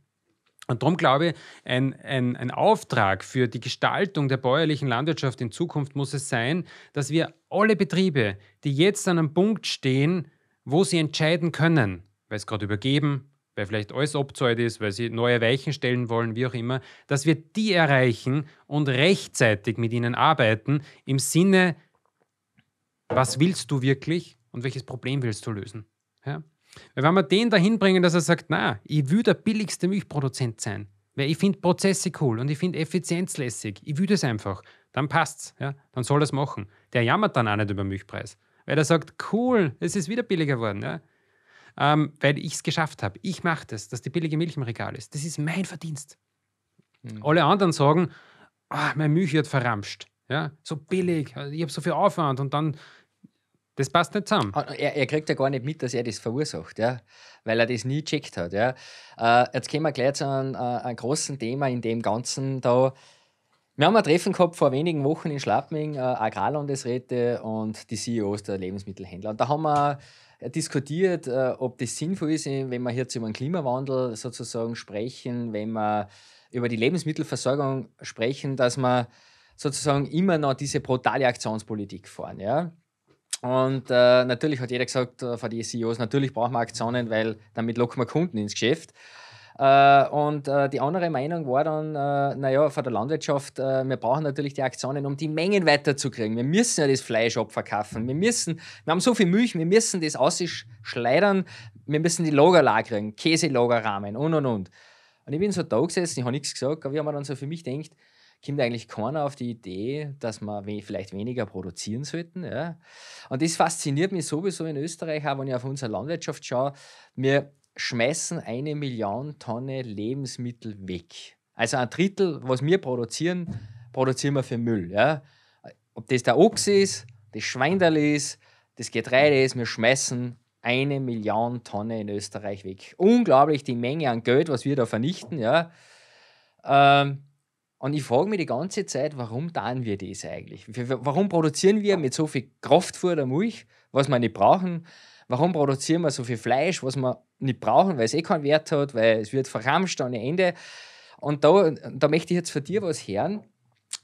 Und darum glaube ich, ein, ein, ein Auftrag für die Gestaltung der bäuerlichen Landwirtschaft in Zukunft muss es sein, dass wir alle Betriebe, die jetzt an einem Punkt stehen, wo sie entscheiden können, weil es gerade übergeben, weil vielleicht alles abzahlt ist, weil sie neue Weichen stellen wollen, wie auch immer, dass wir die erreichen und rechtzeitig mit ihnen arbeiten im Sinne, was willst du wirklich und welches Problem willst du lösen? Ja? Weil wenn wir den dahin bringen, dass er sagt, na, ich will der billigste Milchproduzent sein, weil ich finde Prozesse cool und ich finde Effizienz lässig, ich will das einfach, dann passt's, ja? dann soll er es machen. Der jammert dann auch nicht über Milchpreis, weil er sagt, cool, es ist wieder billiger geworden, ja? ähm, weil ich es geschafft habe. Ich mache das, dass die billige Milch im Regal ist. Das ist mein Verdienst. Mhm. Alle anderen sagen, oh, meine Milch wird verramscht. Ja, so billig, ich habe so viel Aufwand und dann das passt nicht zusammen. Ah, er, er, kriegt ja gar nicht mit, dass er das verursacht, ja? weil er das nie
gecheckt hat. Ja? Äh, jetzt kommen wir gleich zu einem, äh, einem, großen Thema in dem Ganzen da. Wir haben ein Treffen gehabt vor wenigen Wochen in Schlappming, äh, Agrarlandesräte und die CEOs der Lebensmittelhändler. Und da haben wir diskutiert, äh, ob das sinnvoll ist, äh, wenn wir jetzt über den Klimawandel sozusagen sprechen, wenn wir über die Lebensmittelversorgung sprechen, dass wir sozusagen immer noch diese brutale Aktionspolitik fahren. Ja? Und äh, natürlich hat jeder gesagt, äh, von den CEOs, natürlich brauchen wir Aktionen, weil damit locken wir Kunden ins Geschäft. Äh, und äh, die andere Meinung war dann, äh, naja, von der Landwirtschaft, äh, wir brauchen natürlich die Aktionen, um die Mengen weiterzukriegen. Wir müssen ja das Fleisch abverkaufen. Wir müssen, wir haben so viel Milch, wir müssen das ausschleudern, wir müssen die Lager lagern, Käselagerrahmen und und und. Und ich bin so da gesessen, ich habe nichts gesagt, aber ich habe mir dann so für mich gedacht, kommt eigentlich keiner auf die Idee, dass wir we vielleicht weniger produzieren sollten. Ja? Und das fasziniert mich sowieso in Österreich, auch wenn ich auf unsere Landwirtschaft schaue. Wir schmeißen eine Million Tonne Lebensmittel weg. Also ein Drittel, was wir produzieren, produzieren wir für Müll. Ja? Ob das der Ochs ist, das Schweinderl ist, das Getreide ist, wir schmeißen eine Million Tonne in Österreich weg. Unglaublich die Menge an Geld, was wir da vernichten. Ja? Ähm, und ich frage mich die ganze Zeit, warum tun wir das eigentlich? Warum produzieren wir mit so viel Kraft der Milch, was wir nicht brauchen? Warum produzieren wir so viel Fleisch, was wir nicht brauchen, weil es eh keinen Wert hat, weil es wird verramscht ohne Ende? Und da, da möchte ich jetzt von dir was hören.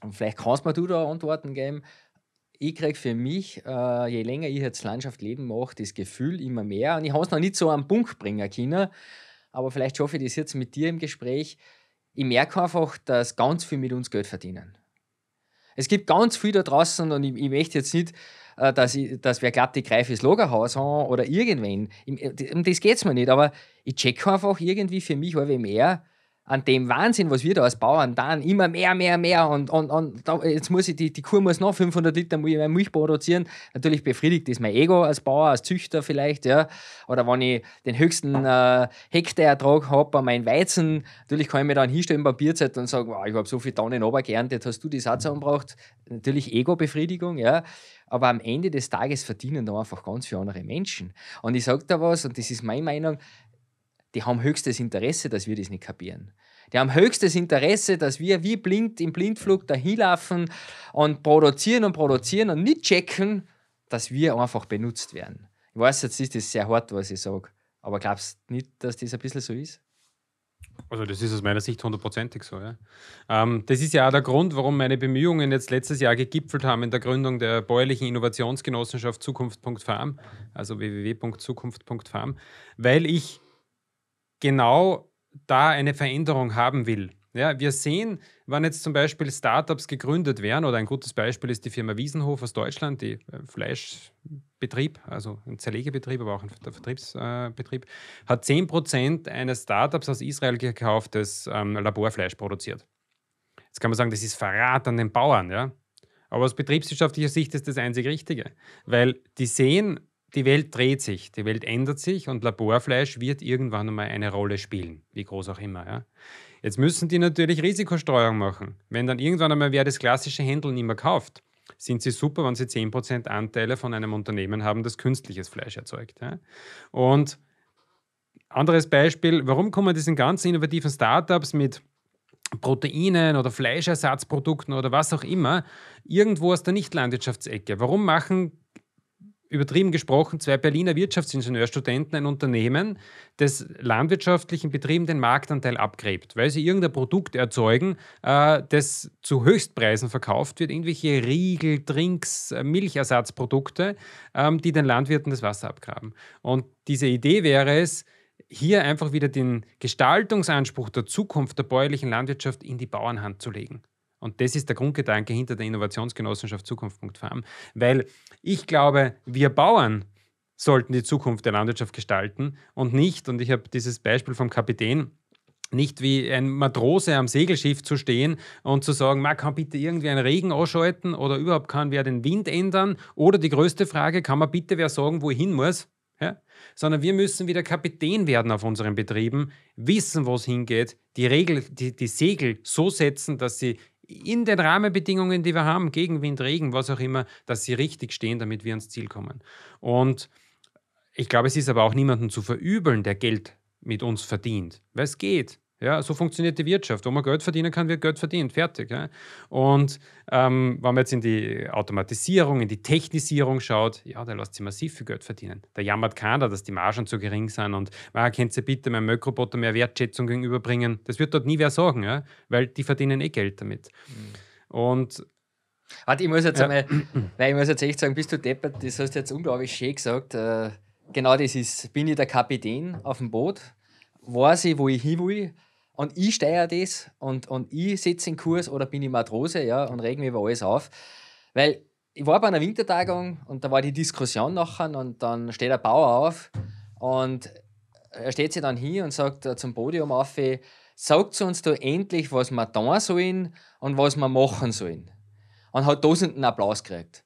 Und vielleicht kannst mir du da Antworten geben. Ich kriege für mich, äh, je länger ich jetzt Landschaft leben mache, das Gefühl immer mehr. Und ich habe es noch nicht so am Punkt bringen können, aber vielleicht schaffe ich das jetzt mit dir im Gespräch, ich merke einfach, dass ganz viel mit uns Geld verdienen. Es gibt ganz viel da draußen und ich, ich möchte jetzt nicht, äh, dass, ich, dass wer glaubt, ich greife ins Lagerhaus an oder irgendwen. Äh, um das geht es mir nicht, aber ich checke einfach irgendwie für mich immer mehr, an dem Wahnsinn, was wir da als Bauern dann immer mehr, mehr, mehr und, und, und da, jetzt muss ich, die, die Kuh muss noch 500 Liter Milch produzieren. Natürlich befriedigt das mein Ego als Bauer, als Züchter vielleicht, ja. Oder wenn ich den höchsten äh, Hektarertrag habe bei meinem Weizen, natürlich kann ich mir dann hinstellen bei Bierzeit und sagen, wow, ich habe so viel Tonnen geerntet, hast du die Satz angebracht? Natürlich Ego-Befriedigung, ja aber am Ende des Tages verdienen da einfach ganz viele andere Menschen. Und ich sage da was, und das ist meine Meinung, die haben höchstes Interesse, dass wir das nicht kapieren. Die haben höchstes Interesse, dass wir wie blind im Blindflug dahinlaufen und produzieren und produzieren und nicht checken, dass wir einfach benutzt werden. Ich weiß, jetzt ist das sehr hart, was ich sage, aber glaubst du nicht, dass das ein
bisschen so ist? Also das ist aus meiner Sicht hundertprozentig so. Ja. Ähm, das ist ja auch der Grund, warum meine Bemühungen jetzt letztes Jahr gegipfelt haben in der Gründung der bäuerlichen Innovationsgenossenschaft Zukunft.farm, also www.zukunft.farm, weil ich genau da eine Veränderung haben will. Ja, wir sehen, wann jetzt zum Beispiel Startups gegründet werden, oder ein gutes Beispiel ist die Firma Wiesenhof aus Deutschland, die äh, Fleischbetrieb, also ein Zerlegebetrieb, aber auch ein Vertriebsbetrieb, hat 10% eines Startups aus Israel gekauftes ähm, Laborfleisch produziert. Jetzt kann man sagen, das ist Verrat an den Bauern, ja. Aber aus betriebswirtschaftlicher Sicht ist das einzig Richtige, weil die sehen, die Welt dreht sich, die Welt ändert sich und Laborfleisch wird irgendwann einmal eine Rolle spielen, wie groß auch immer. Ja. Jetzt müssen die natürlich Risikostreuung machen. Wenn dann irgendwann einmal wer das klassische Händel immer kauft, sind sie super, wenn sie 10% Anteile von einem Unternehmen haben, das künstliches Fleisch erzeugt. Ja. Und anderes Beispiel, warum kommen diesen ganzen innovativen Startups mit Proteinen oder Fleischersatzprodukten oder was auch immer irgendwo aus der Nichtlandwirtschaftsecke? Warum machen übertrieben gesprochen, zwei Berliner Wirtschaftsingenieurstudenten ein Unternehmen, das landwirtschaftlichen Betrieben den Marktanteil abgräbt, weil sie irgendein Produkt erzeugen, äh, das zu Höchstpreisen verkauft wird, irgendwelche Riegel, Trinks, äh, Milchersatzprodukte, ähm, die den Landwirten das Wasser abgraben. Und diese Idee wäre es, hier einfach wieder den Gestaltungsanspruch der Zukunft der bäuerlichen Landwirtschaft in die Bauernhand zu legen. Und das ist der Grundgedanke hinter der Innovationsgenossenschaft Zukunft.farm. Weil ich glaube, wir Bauern sollten die Zukunft der Landwirtschaft gestalten und nicht, und ich habe dieses Beispiel vom Kapitän, nicht wie ein Matrose am Segelschiff zu stehen und zu sagen, man kann bitte irgendwie einen Regen ausschalten oder überhaupt kann wer den Wind ändern oder die größte Frage, kann man bitte wer sagen, wohin muss? Ja? Sondern wir müssen wieder Kapitän werden auf unseren Betrieben, wissen, wo es hingeht, die, Regel, die, die Segel so setzen, dass sie in den Rahmenbedingungen, die wir haben, Gegenwind, Regen, was auch immer, dass sie richtig stehen, damit wir ans Ziel kommen. Und ich glaube, es ist aber auch niemandem zu verübeln, der Geld mit uns verdient, weil es geht. Ja, so funktioniert die Wirtschaft. Wo man Geld verdienen kann, wird Geld verdient. Fertig. Ja? Und ähm, wenn man jetzt in die Automatisierung, in die Technisierung schaut, ja, da lässt sich massiv viel Geld verdienen. Da jammert keiner, dass die Margen zu gering sind und ah, könnt ihr bitte meinem Mökroboter mehr Wertschätzung gegenüberbringen. Das wird dort nie wer sagen, ja? weil die verdienen eh Geld damit. Mhm. Und
Warte, ich muss jetzt ja. einmal, weil ich muss jetzt echt sagen, bist du deppert, das hast du jetzt unglaublich schön gesagt. Äh, genau das ist, bin ich der Kapitän auf dem Boot, weiß ich, wo ich hin will, und ich steuere das und, und ich setze den Kurs oder bin ich Matrose ja, und reg mich über alles auf. Weil ich war bei einer Wintertagung und da war die Diskussion nachher und dann steht der Bauer auf und er steht sich dann hin und sagt äh, zum Podium auf, sagt zu uns da endlich, was wir tun sollen und was wir machen sollen. Und hat tausenden Applaus gekriegt.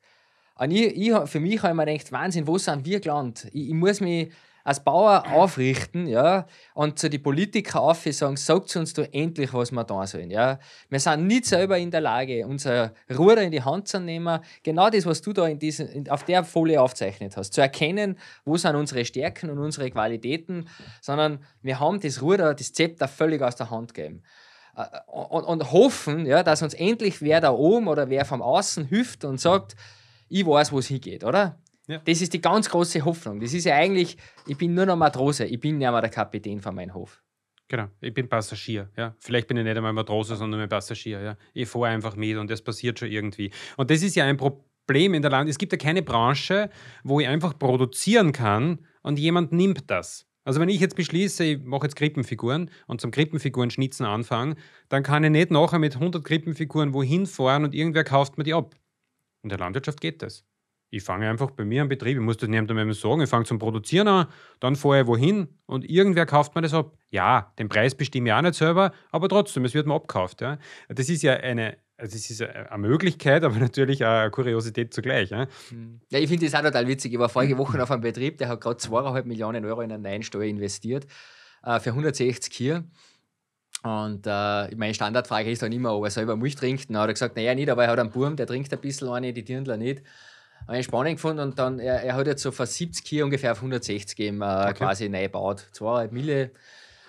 Und ich, ich für mich habe ich mir gedacht, Wahnsinn, wo sind wir gelandet? Ich, ich muss mich als Bauer aufrichten, ja, und zu den Politikern sagen, sagt uns doch endlich, was wir tun sollen, ja. Wir sind nicht selber in der Lage, unser Ruder in die Hand zu nehmen, genau das, was du da in diesen, auf der Folie aufzeichnet hast, zu erkennen, wo sind unsere Stärken und unsere Qualitäten, sondern wir haben das Ruder, das Zepter völlig aus der Hand gegeben. Äh, äh, und, und, hoffen, ja, dass uns endlich wer da oben oder wer vom Außen hilft und sagt, ich weiß, wo es hingeht, oder? Ja. Das ist die ganz große Hoffnung. Das ist ja eigentlich, ich bin nur noch Matrose, ich bin ja mal der Kapitän von meinem
Hof. Genau, ich bin Passagier. Ja. Vielleicht bin ich nicht einmal Matrose, sondern ein Passagier. Ja. Ich fahre einfach mit und das passiert schon irgendwie. Und das ist ja ein Problem in der Land. Es gibt ja keine Branche, wo ich einfach produzieren kann und jemand nimmt das. Also wenn ich jetzt beschließe, ich mache jetzt Krippenfiguren und zum Krippenfiguren-Schnitzen anfangen, dann kann ich nicht nachher mit 100 Krippenfiguren wohin fahren und irgendwer kauft mir die ab. In der Landwirtschaft geht das ich fange einfach bei mir am Betrieb, ich muss das niemandem sagen, ich fange zum Produzieren an, dann fahre ich wohin und irgendwer kauft mir das ab. Ja, den Preis bestimme ich auch nicht selber, aber trotzdem, es wird mir abgekauft. Ja. Das ist ja eine, also es ist eine Möglichkeit, aber <laughs> natürlich auch eine Kuriosität zugleich. Ja, hm. ja ich finde das auch total
witzig. Ich war vorige hm. Woche auf einem Betrieb, der hat gerade zweieinhalb Millionen Euro in einen neuen steuer investiert äh, für 160 Kier. Und äh, meine Standardfrage ist dann immer, ob er selber Milch trinkt. Dann hat er gesagt, naja, nicht, aber er hat einen Burm, der trinkt ein bisschen eine, die Dirndler nicht habe ich spannend gefunden und dann, er, er hat jetzt so fast 70 hier ungefähr auf 160 eben äh, okay. quasi neu gebaut. 2,5 Mille.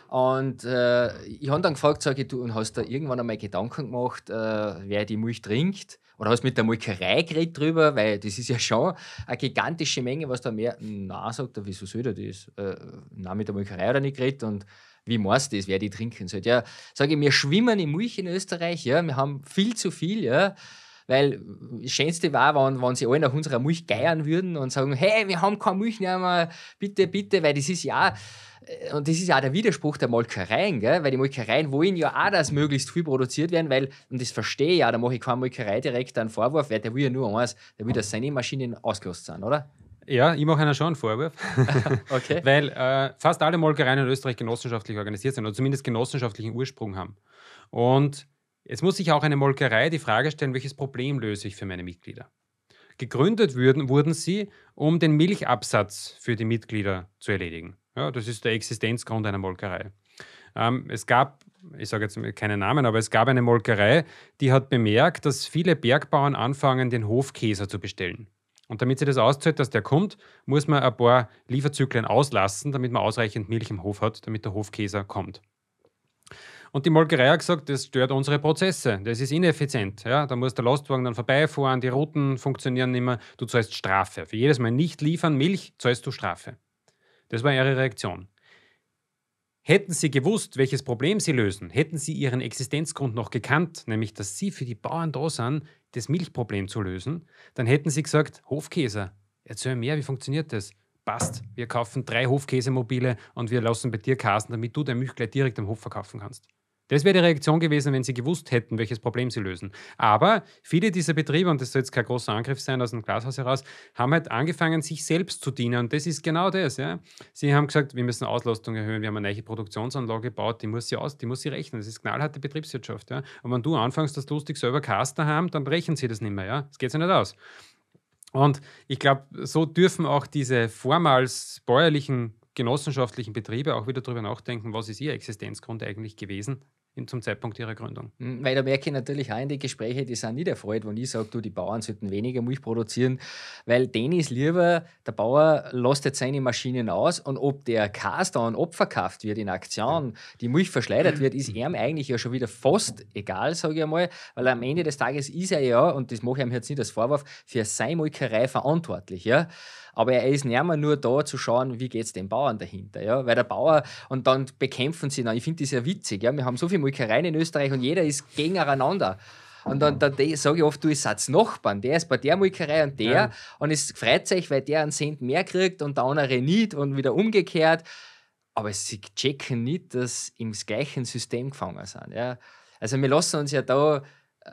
Und äh, ich habe dann gefragt, sage ich, du, und hast da irgendwann einmal Gedanken gemacht, äh, wer die Milch trinkt? Oder hast du mit der Molkerei geredet drüber? Weil das ist ja schon eine gigantische Menge, was da mehr. Nein sagt er, wieso soll der das? Äh, na, mit der Molkerei oder nicht geredet und wie meinst du das, wer die trinken soll? Ja, sage ich, wir schwimmen in Milch in Österreich, ja, wir haben viel zu viel, ja. Weil das Schönste war, wenn, wenn sie alle nach unserer Milch geiern würden und sagen, hey, wir haben keine Milch mehr, bitte, bitte, weil das ist ja äh, und das ist ja auch der Widerspruch der Molkereien, gell? weil die Molkereien wollen ja auch, dass möglichst viel produziert werden, weil, und das verstehe ich ja, da mache ich keinen Molkerei direkt einen Vorwurf, weil der will ja nur eins, der will, dass seine Maschinen ausgelost sind, oder?
Ja, ich mache einer schon einen Vorwurf. <laughs> <laughs> okay. weil äh, fast alle Molkereien in Österreich genossenschaftlich organisiert sind oder zumindest genossenschaftlichen Ursprung haben. Und Jetzt muss sich auch eine Molkerei die Frage stellen, welches Problem löse ich für meine Mitglieder. Gegründet würden, wurden sie, um den Milchabsatz für die Mitglieder zu erledigen. Ja, das ist der Existenzgrund einer Molkerei. Ähm, es gab, ich sage jetzt keinen Namen, aber es gab eine Molkerei, die hat bemerkt, dass viele Bergbauern anfangen, den Hofkäser zu bestellen. Und damit sie das auszahlt, dass der kommt, muss man ein paar Lieferzyklen auslassen, damit man ausreichend Milch im Hof hat, damit der Hofkäser kommt. Und die Molkerei hat gesagt, das stört unsere Prozesse, das ist ineffizient. Ja? Da muss der Lastwagen dann vorbeifahren, die Routen funktionieren nicht mehr, du zahlst Strafe. Für jedes Mal nicht liefern Milch zahlst du Strafe. Das war ihre Reaktion. Hätten sie gewusst, welches Problem sie lösen, hätten sie ihren Existenzgrund noch gekannt, nämlich dass sie für die Bauern da sind, das Milchproblem zu lösen, dann hätten sie gesagt, Hofkäse, erzähl mir mehr, wie funktioniert das? passt, wir kaufen drei Hofkäsemobile und wir lassen bei dir Kasen, damit du dein Milch gleich direkt am Hof verkaufen kannst. Das wäre die Reaktion gewesen, wenn sie gewusst hätten, welches Problem sie lösen. Aber viele dieser Betriebe, und das soll jetzt kein großer Angriff sein aus dem Glashaus heraus, haben halt angefangen, sich selbst zu dienen. Und das ist genau das. Ja. Sie haben gesagt, wir müssen Auslastung erhöhen, wir haben eine neue Produktionsanlage gebaut, die muss sie aus, die muss sie rechnen. Das ist knallharte Betriebswirtschaft. Ja. Und wenn du anfängst, das lustig selber Caster haben, dann rechnen sie das nicht mehr. Ja. Das geht sich nicht aus. Und ich glaube, so dürfen auch diese vormals bäuerlichen genossenschaftlichen Betriebe auch wieder darüber nachdenken, was ist ihr Existenzgrund eigentlich gewesen zum Zeitpunkt ihrer Gründung.
Hm, weil da merke ich natürlich auch in den
Gesprächen, die sind nicht erfreut,
wenn ich sage, du, die Bauern sollten weniger Milch produzieren, weil denen ist lieber, der Bauer lässt jetzt seine Maschinen aus und ob der Kas dann abverkauft wird in Aktion, die Milch verschleudert wird, ist mhm. ihm eigentlich ja schon wieder fast egal, sage ich einmal, weil am Ende des Tages ist er ja, und das mache ich ihm jetzt nicht als Vorwurf, für seine Molkerei verantwortlich. Ja? aber er ist nicht mehr nur da zu schauen, wie geht es den Bauern dahinter. Ja? Weil der Bauer, und dann bekämpfen sie dann. Ich finde das ja witzig. Ja? Wir haben so viele Molkereien in Österreich und jeder ist gegeneinander. Und dann, dann sage ich oft, du Satz Nachbarn, der ist bei der Molkerei und der ja. und es freut sich, weil der einen Cent mehr kriegt und der andere nicht und wieder umgekehrt. Aber sie checken nicht, dass sie im gleichen System gefangen sind. Ja? Also wir lassen uns ja da äh,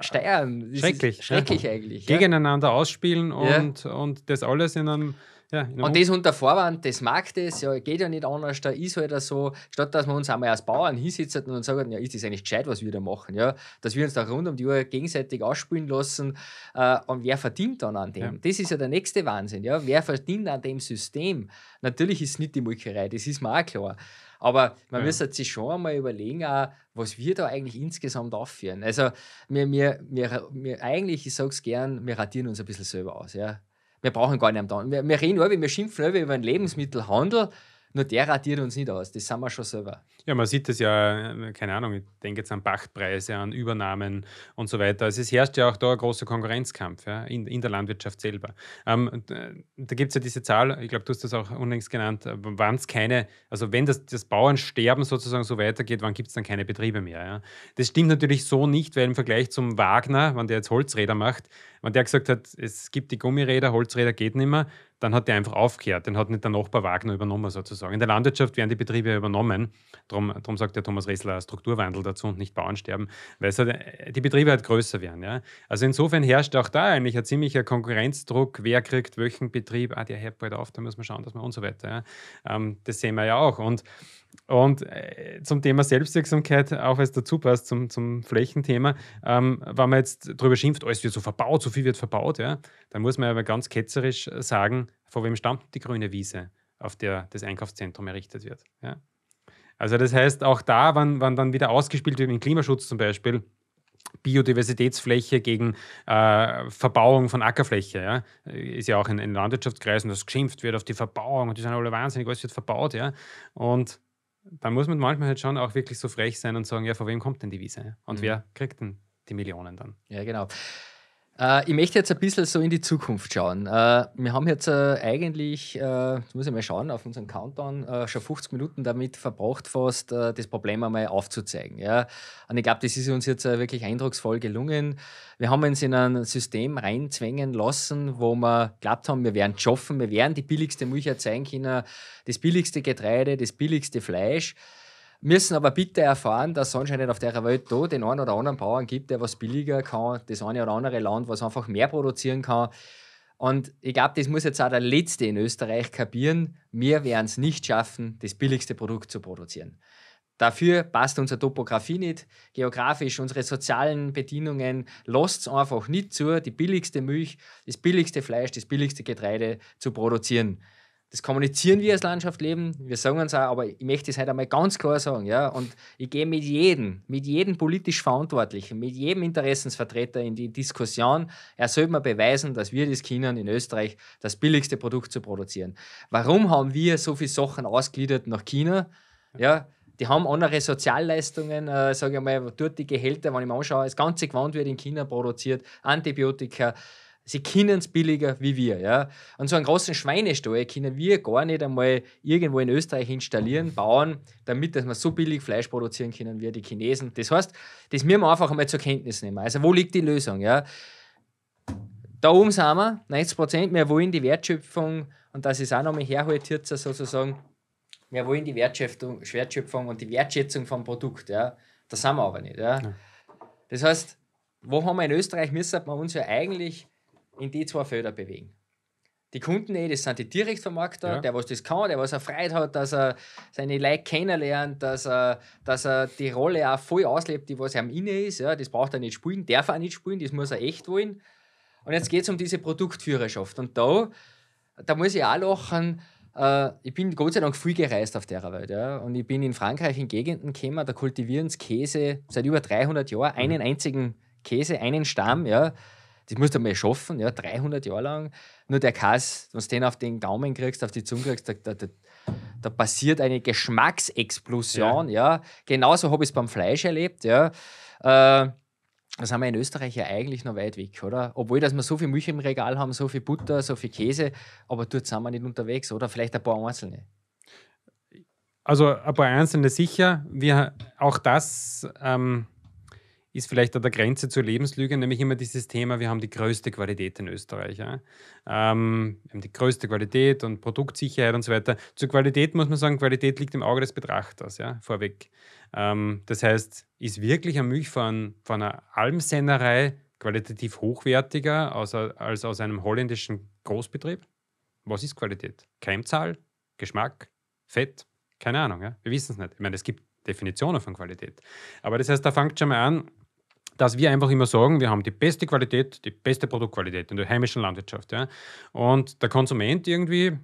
steuern. Das schrecklich. Schrecklich ja. eigentlich. Ja.
Gegeneinander ausspielen und, ja. und das alles in einem. In einem und das
unter Vorwand des Marktes, ja, geht ja nicht anders, da ist halt so, statt dass wir uns einmal als Bauern hinsitzen und sagen, ja, ist das eigentlich gescheit, was wir da machen, ja, dass wir uns da rund um die Uhr gegenseitig ausspielen lassen äh, und wer verdient dann an dem? Das ist ja der nächste Wahnsinn, ja, wer verdient an dem System? Natürlich ist es nicht die Molkerei, das ist mir auch klar, aber man ja. müsste sich schon einmal überlegen, auch, was wir da eigentlich insgesamt aufführen. Also, wir, wir, wir, wir eigentlich, ich sage es gern, wir radieren uns ein bisschen selber aus. Ja? Wir brauchen gar nicht am Tag. Wir, wir reden über, wir schimpfen über den Lebensmittelhandel nur der radiert uns nicht aus, das sind wir schon selber.
Ja, man sieht das ja, äh, keine Ahnung, ich denke jetzt an Pachtpreise, an Übernahmen und so weiter. Also es herrscht ja auch da ein großer Konkurrenzkampf ja, in, in der Landwirtschaft selber. Ähm, da gibt es ja diese Zahl, ich glaube, du hast das auch unlängst genannt, äh, wann es keine, also wenn das, das Bauernsterben sozusagen so weitergeht, wann gibt es dann keine Betriebe mehr? Ja? Das stimmt natürlich so nicht, weil im Vergleich zum Wagner, wenn der jetzt Holzräder macht, und der gesagt hat, es gibt die Gummiräder, Holzräder geht nicht mehr, dann hat der einfach aufgehört. Den hat nicht der Nachbar Wagner übernommen sozusagen. In der Landwirtschaft werden die Betriebe übernommen. Darum sagt der Thomas Ressler Strukturwandel dazu und nicht Bauernsterben, weil halt, äh, die Betriebe halt größer werden. Ja? Also insofern herrscht auch da eigentlich ein ziemlicher Konkurrenzdruck. Wer kriegt welchen Betrieb? Ah, der hebt bald auf, da muss man schauen, dass man und so weiter. Ja? Ähm, das sehen wir ja auch. Und und äh, zum Thema Selbstwirksamkeit, auch als dazu passt, zum, zum Flächenthema, ähm, wenn man jetzt darüber schimpft, alles wird so verbaut, so viel wird verbaut, ja, dann muss man aber ganz ketzerisch sagen, vor wem stammt die grüne Wiese, auf der das Einkaufszentrum errichtet wird. Ja. Also das heißt, auch da, wenn, wann dann wieder ausgespielt wird, im Klimaschutz zum Beispiel, Biodiversitätsfläche gegen äh, Verbauung von Ackerfläche. Ja? Ist ja auch in, in Landwirtschaftskreisen, dass geschimpft wird auf die Verbauung und die sind alle wahnsinnig, alles wird verbaut. Ja? Und dann muss man manchmal halt schon auch wirklich so frech sein und sagen, ja, von wem kommt denn die Wiese? Und mhm. wer kriegt denn die Millionen
dann? Ja, genau. Äh, ich möchte jetzt ein bisschen so in die Zukunft schauen. Äh, wir haben jetzt äh, eigentlich, jetzt muss ich mal schauen, auf unseren Countdown schon 50 Minuten damit verbracht, fast das Problem einmal aufzuzeigen. Ja? Und ich glaube, das ist uns jetzt wirklich eindrucksvoll gelungen. Wir haben uns in ein System reinzwängen lassen, wo wir glaubt haben, wir werden schaffen, wir werden die billigste Milch erzeugen können, das billigste Getreide, das billigste Fleisch. Müssen aber bitte erfahren, dass es anscheinend auf der Welt da den einen oder anderen Bauern gibt, der was billiger kann, das eine oder andere Land, was einfach mehr produzieren kann. Und ich glaube, das muss jetzt auch der Letzte in Österreich kapieren. Wir werden es nicht schaffen, das billigste Produkt zu produzieren. Dafür passt unsere Topografie nicht, geografisch unsere sozialen Bedingungen lasst es einfach nicht zu, die billigste Milch, das billigste Fleisch, das billigste Getreide zu produzieren das kommunizieren wir als Landschaft leben, wir sagen uns auch, aber ich möchte es heute einmal ganz klar sagen, ja, und ich gehe mit jedem, mit jedem politisch Verantwortlichen, mit jedem Interessensvertreter in die Diskussion, er soll mir beweisen, dass wir das Kindern in Österreich das billigste Produkt zu produzieren. Warum haben wir so viele Sachen ausgliedert nach China? Ja, die haben andere Sozialleistungen, äh, sage ich mal, dort die Gehälter, wenn ich mir anschaue, das ganze Gewand wird in China produziert, Antibiotika, Sie können es billiger wie wir. Ja? Und so einen großen Schweinestall können wir gar nicht einmal irgendwo in Österreich installieren, bauen, damit dass wir so billig Fleisch produzieren können wie die Chinesen. Das heißt, das müssen wir einfach einmal zur Kenntnis nehmen. Also, wo liegt die Lösung? Ja? Da oben sind wir, 90 Prozent. Wir wollen die Wertschöpfung, und das ist auch nochmal herholt, jetzt sozusagen, wir wollen die Wertschöpfung, Wertschöpfung und die Wertschätzung vom Produkt. Ja? Das sind wir aber nicht. Ja? Das heißt, wo haben wir in Österreich, müssen wir uns ja eigentlich in die zwei Felder bewegen. Die Kunden, das sind die Direktvermarkter, ja. der was das kann, der was erfreut hat, dass er seine Leute kennenlernt, dass er, dass er die Rolle auch voll auslebt, die was ihm inne ist. Ja, das braucht er nicht spielen, darf er auch nicht spielen, das muss er echt wollen. Und jetzt geht es um diese Produktführerschaft. Und da, da muss ich auch lachen, äh, ich bin Gott sei Dank viel gereist auf der Welt. Ja. Und ich bin in Frankreich in Gegenden gekommen, da kultivieren sie Käse seit über 300 Jahren, mhm. einen einzigen Käse, einen Stamm. Ja das musst du mal schaffen, ja, 300 Jahre lang. Nur der Kass, wenn du den auf den Daumen kriegst, auf die Zunge kriegst, da, da, da, da passiert eine Geschmacksexplosion. Ja. ja. Genauso habe ich es beim Fleisch erlebt. Ja. Äh, das haben wir in Österreich ja eigentlich noch weit weg, oder? Obwohl, dass wir so viel Milch im Regal haben, so viel Butter, so viel Käse, aber dort sind wir nicht unterwegs, oder? Vielleicht ein paar einzelne.
Also ein paar einzelne sicher. Wir, auch das ähm, ist vielleicht an der Grenze zur Lebenslüge, nämlich immer dieses Thema, wir haben die größte Qualität in Österreich. Ja? Ähm, wir haben die größte Qualität und Produktsicherheit und so weiter. Zur Qualität muss man sagen, Qualität liegt im Auge des Betrachters, ja, vorweg. Ähm, das heißt, ist wirklich ein Milch von, von einer Almsennerei qualitativ hochwertiger als, als aus einem holländischen Großbetrieb? Was ist Qualität? Keimzahl? Geschmack? Fett? Keine Ahnung, ja? wir wissen es nicht. Ich meine, es gibt Definitionen von Qualität. Aber das heißt, da fängt schon mal an, dass wir einfach immer sagen, wir haben die beste Qualität, die beste Produktqualität in der heimischen Landwirtschaft. Ja? Und der Konsument irgendwie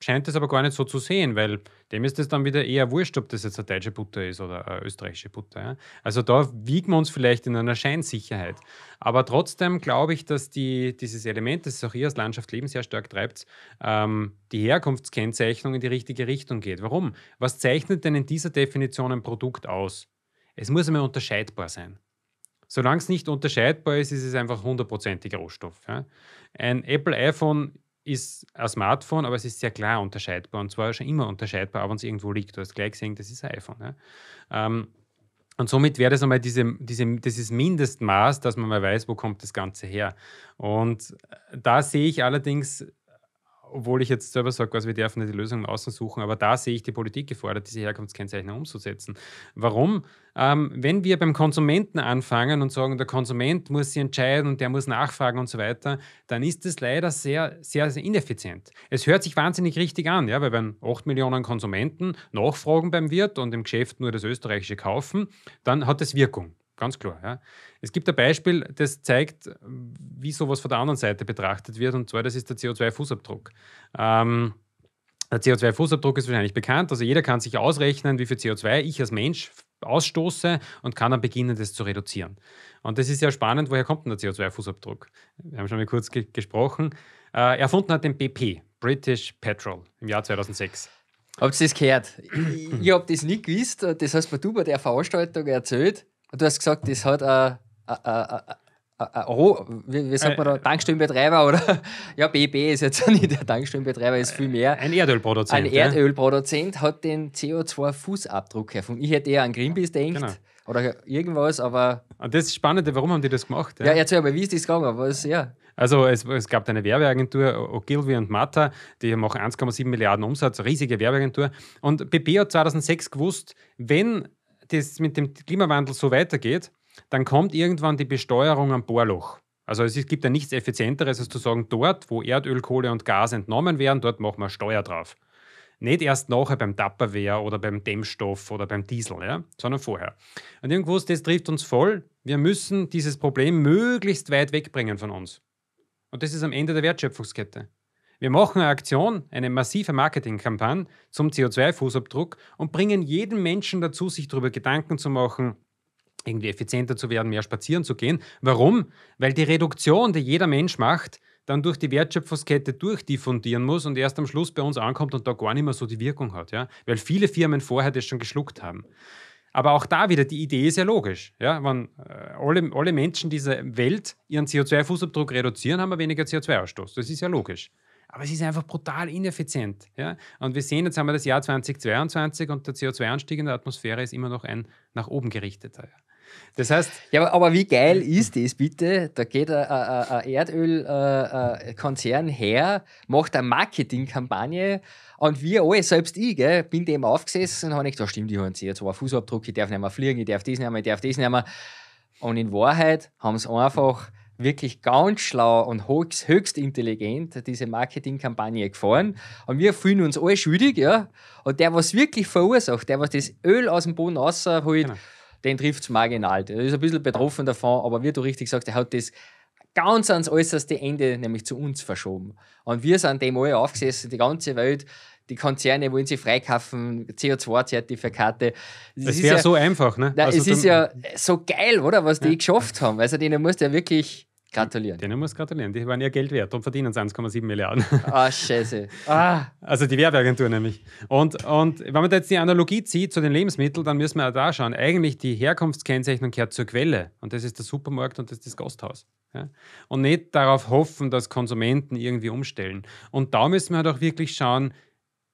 scheint es aber gar nicht so zu sehen, weil dem ist es dann wieder eher wurscht, ob das jetzt eine deutsche Butter ist oder eine österreichische Butter. Ja? Also da wiegen wir uns vielleicht in einer Scheinsicherheit. Aber trotzdem glaube ich, dass die, dieses Element, das auch ihr als Landschaftsleben sehr stark treibt, ähm, die Herkunftskennzeichnung in die richtige Richtung geht. Warum? Was zeichnet denn in dieser Definition ein Produkt aus? Es muss einmal unterscheidbar sein. Solange es nicht unterscheidbar ist, ist es einfach hundertprozentig Rohstoff. Ja. Ein Apple iPhone ist ein Smartphone, aber es ist sehr klar unterscheidbar und zwar schon immer unterscheidbar, auch wenn es irgendwo liegt. Du hast gleich gesehen, das ist ein iPhone. Ja. Ähm, und somit wäre das einmal diese, diese, dieses Mindestmaß, dass man mal weiß, wo kommt das Ganze her. Und äh, da sehe ich allerdings obwohl ich jetzt selber sage, wir dürfen nicht die Lösungen außen suchen, aber da sehe ich die Politik gefordert, diese Herkunftskennzeichnung umzusetzen. Warum? Ähm, wenn wir beim Konsumenten anfangen und sagen, der Konsument muss sich entscheiden und der muss nachfragen und so weiter, dann ist das leider sehr, sehr, sehr ineffizient. Es hört sich wahnsinnig richtig an, ja, weil wenn 8 Millionen Konsumenten nachfragen beim Wirt und im Geschäft nur das Österreichische kaufen, dann hat das Wirkung. Ganz klar. Ja. Es gibt ein Beispiel, das zeigt, wie sowas von der anderen Seite betrachtet wird, und zwar das ist der CO2-Fußabdruck. Ähm, der CO2-Fußabdruck ist wahrscheinlich bekannt. Also jeder kann sich ausrechnen, wie viel CO2 ich als Mensch ausstoße und kann dann beginnen, das zu reduzieren. Und das ist ja spannend, woher kommt denn der CO2-Fußabdruck? Wir haben schon mal kurz ge gesprochen. Äh, erfunden hat den BP, British Petrol, im Jahr 2006. Habt ihr das gehört? Ich, ich habe das nicht gewusst.
Das hast du bei der Veranstaltung erzählt. Du hast gesagt, das hat ein, wie, wie sagt man da, äh, äh. Tankstellenbetreiber oder? <laughs> Ja, BB ist jetzt <laughs> nicht der Tankstellenbetreiber, ist viel mehr. Ein Erdölproduzent. Ein Erdölproduzent ja? hat den CO2-Fußabdruck erfunden. Ich hätte eher an Greenpeace denkt. Genau oder irgendwas, aber. das ist spannend, warum haben die das gemacht? Ja, ja
erzähl mal, wie ist das gegangen? Was, ja. Also es, es gab eine Werbeagentur, Ogilvy und Mata, die machen 1,7 Milliarden Umsatz, riesige Werbeagentur. Und BB hat 2006 gewusst, wenn das mit dem Klimawandel so weitergeht, dann kommt irgendwann die Besteuerung am Bohrloch. Also es gibt ja nichts Effizienteres, als zu sagen, dort, wo Erdöl, Kohle und Gas entnommen werden, dort machen wir Steuer drauf. Nicht erst nachher beim Tupperware oder beim Dämmstoff oder beim Diesel, ja? sondern vorher. Und irgendwo, das trifft uns voll. Wir müssen dieses Problem möglichst weit wegbringen von uns. Und das ist am Ende der Wertschöpfungskette. Wir machen eine Aktion, eine massive Marketingkampagne zum CO2-Fußabdruck und bringen jeden Menschen dazu, sich darüber Gedanken zu machen, irgendwie effizienter zu werden, mehr spazieren zu gehen. Warum? Weil die Reduktion, die jeder Mensch macht, dann durch die Wertschöpfungskette durchdiffundieren muss und erst am Schluss bei uns ankommt und da gar nicht mehr so die Wirkung hat, ja? weil viele Firmen vorher das schon geschluckt haben. Aber auch da wieder, die Idee ist ja logisch. Ja? Wenn äh, alle, alle Menschen dieser Welt ihren CO2-Fußabdruck reduzieren, haben wir weniger CO2-Ausstoß. Das ist ja logisch aber es ist einfach brutal ineffizient. Ja? Und wir sehen, jetzt haben wir das Jahr 2022 und der CO2-Anstieg in der Atmosphäre ist immer noch ein nach oben gerichteter. Ja?
Das heißt. Ja, aber wie geil ist das bitte? Da geht ein, ein Erdölkonzern äh, äh, her, macht eine Marketingkampagne und wir alle, selbst ich, gell, bin dem aufgesessen und habe gedacht, da stimmt, ich habe einen CO2-Fußabdruck, ich darf nicht mehr fliegen, ich darf das nicht mehr, ich darf das nicht mehr. Und in Wahrheit haben sie einfach wirklich ganz schlau und höchst, höchst intelligent diese Marketingkampagne gefahren. Und wir fühlen uns alle schuldig, ja. Und der, was wirklich verursacht, der, was das Öl aus dem Boden rausholt, genau. den trifft es marginal. Der ist ein bisschen betroffen davon, aber wie du richtig sagst, der hat das ganz ans äußerste Ende, nämlich zu uns verschoben. Und wir sind dem alle aufgesessen, die ganze Welt, die Konzerne wollen sie freikaufen, CO2-Zertifikate.
Es wäre ja, so einfach, ne? Na, also es ist ja so geil, oder, was die ja. geschafft haben. Also denen muss ja wirklich Gratulieren. Denen muss gratulieren. Die waren ja Geld wert und verdienen 1,7 Milliarden. <laughs> Ah, oh, scheiße. Ah. Also die Werbeagentur nämlich. Und, und wenn man da jetzt die Analogie zieht zu den Lebensmitteln, dann müssen wir auch da schauen. Eigentlich die Herkunftskennzeichnung gehört zur Quelle. Und das ist der Supermarkt und das ist das Gasthaus. Ja? Und nicht darauf hoffen, dass Konsumenten irgendwie umstellen. Und da müssen wir halt auch wirklich schauen,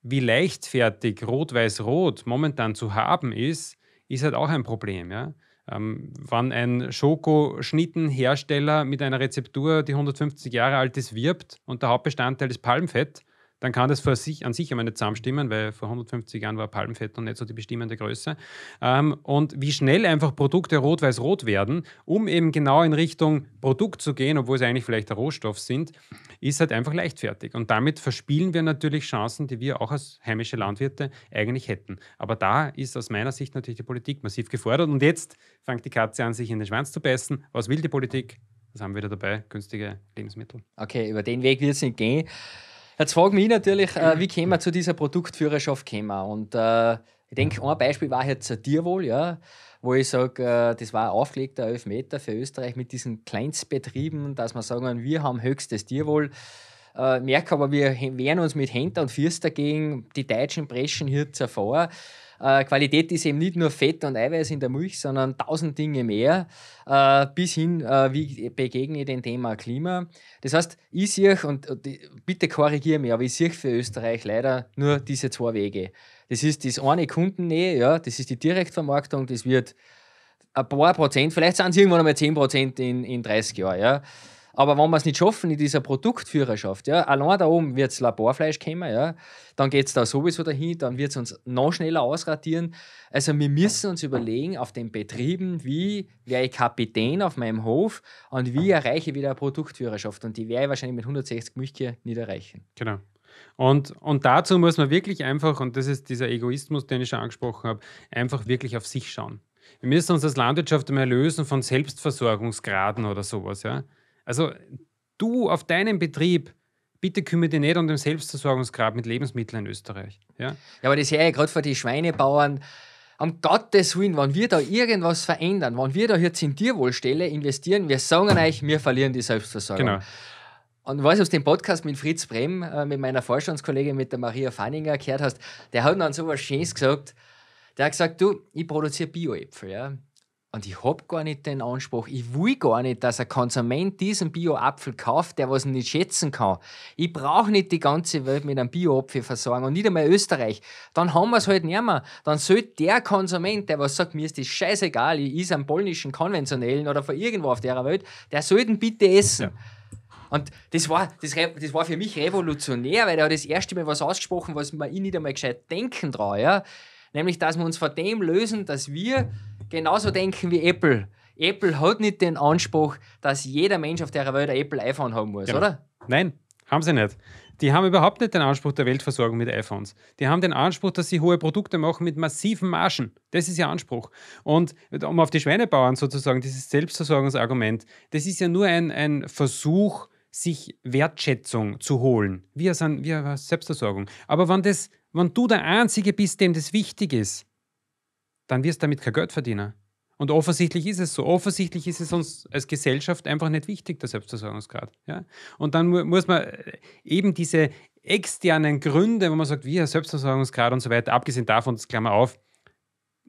wie leichtfertig Rot-Weiß-Rot momentan zu haben ist, ist halt auch ein Problem. Ja? Ähm, wann ein Schokoschnittenhersteller mit einer Rezeptur, die 150 Jahre alt ist, wirbt und der Hauptbestandteil ist Palmfett, dann kann das für sich, an sich einmal nicht stimmen, weil vor 150 Jahren war Palmfett noch nicht so die bestimmende Größe. Ähm, und wie schnell einfach Produkte rot-weiß-rot werden, um eben genau in Richtung Produkt zu gehen, obwohl sie eigentlich vielleicht der Rohstoff sind, ist halt einfach leichtfertig. Und damit verspielen wir natürlich Chancen, die wir auch als heimische Landwirte eigentlich hätten. Aber da ist aus meiner Sicht natürlich die Politik massiv gefordert. Und jetzt fängt die Katze an, sich in den Schwanz zu beißen. Was will die Politik? Das haben wir da dabei? Günstige Lebensmittel. Okay, über den Weg wird es nicht gehen. Jetzt frage
mich natürlich, äh, wie mhm. kommen wir zu dieser Produktführerschaft kommen? Und äh, ich denke, mhm. ein Beispiel war jetzt Tierwohl, ja, wo ich sage, äh, das war ein aufgelegter Elfmeter für Österreich mit diesen Kleinstbetrieben, dass man sagen, wir haben höchstes Tierwohl. Äh, merke aber, wir wehren uns mit Händen und Fürst dagegen, die Deutschen preschen hier zuvor. Äh, Qualität ist eben nicht nur Fett und Eiweiß in der Milch, sondern tausend Dinge mehr, äh, bis hin, äh, wie begegne ich dem Thema Klima. Das heißt, ich sehe, und, und bitte korrigiere mich, aber ich sehe für Österreich leider nur diese zwei Wege. Das ist das eine Kundennähe, ja, das ist die Direktvermarktung, das wird ein paar Prozent, vielleicht sind es irgendwann einmal 10 Prozent in, in 30 Jahren. Ja. Aber wenn wir es nicht schaffen in dieser Produktführerschaft, ja, allein da oben wird es Laborfleisch kommen, ja, dann geht es da sowieso dahin, dann wird es uns noch schneller ausratieren. Also wir müssen uns überlegen, auf den Betrieben, wie wäre ich Kapitän auf meinem Hof und wie erreiche ich wieder eine Produktführerschaft. Und die werde ich wahrscheinlich mit 160 Milchkühe nicht erreichen.
Genau. Und, und dazu muss man wirklich einfach, und das ist dieser Egoismus, den ich schon angesprochen habe, einfach wirklich auf sich schauen. Wir müssen uns als Landwirtschaft einmal lösen von Selbstversorgungsgraden oder sowas. Ja? Also du auf deinem Betrieb, bitte kümmere dich nicht um den Selbstversorgungsgrad mit Lebensmitteln in Österreich. Ja, ja
aber das sehe ich gerade für die Schweinebauern. Um Gottes Willen, wenn wir da irgendwas verändern, wenn wir da jetzt in Tierwohlstelle investieren, wir sagen euch, wir verlieren die Selbstversorgung. Genau. Und was du aus dem Podcast mit Fritz Brem, äh, mit meiner Vorstandskollegin, mit der Maria Fanninger gehört hast, der hat dann so was Schönes gesagt. Der hat gesagt, du, ich produziere Bioäpfel, ja. Und ich habe gar nicht den Anspruch, ich will gar nicht, dass ein Konsument diesen Bio-Apfel kauft, der was nicht schätzen kann. Ich brauche nicht die ganze Welt mit einem Bio-Apfel versorgen und nicht einmal Österreich. Dann haben wir es halt nicht mehr. Dann sollte der Konsument, der was sagt, mir ist das scheißegal, ich is einen polnischen Konventionellen oder von irgendwo auf der Welt, der sollten bitte essen. Ja. Und das war, das, das, war für mich revolutionär, weil er hat das erste Mal was ausgesprochen, was man ich nicht einmal gescheit denken traue. Ja? Nämlich, dass wir uns von dem lösen, dass wir genauso denken wie Apple. Apple hat nicht den Anspruch, dass jeder Mensch auf der Welt ein Apple iPhone haben muss, genau. oder?
Nein, haben sie nicht. Die haben überhaupt nicht den Anspruch der Weltversorgung mit iPhones. Die haben den Anspruch, dass sie hohe Produkte machen mit massiven Margen. Das ist ihr Anspruch. Und um auf die Schweinebauern sozusagen, dieses Selbstversorgungsargument, das ist ja nur ein, ein Versuch, sich Wertschätzung zu holen. Wir sind wir Selbstversorgung. Aber wenn, das, wenn du der Einzige bist, dem das wichtig ist, dann wirst du damit kein Geld verdienen. Und offensichtlich ist es so. Offensichtlich ist es uns als Gesellschaft einfach nicht wichtig, der Selbstversorgungsgrad. Ja? Und dann mu muss man äh, eben diese externen Gründe, wo man sagt, wir Selbstversorgungsgrad und so weiter, abgesehen davon, das Klammer auf,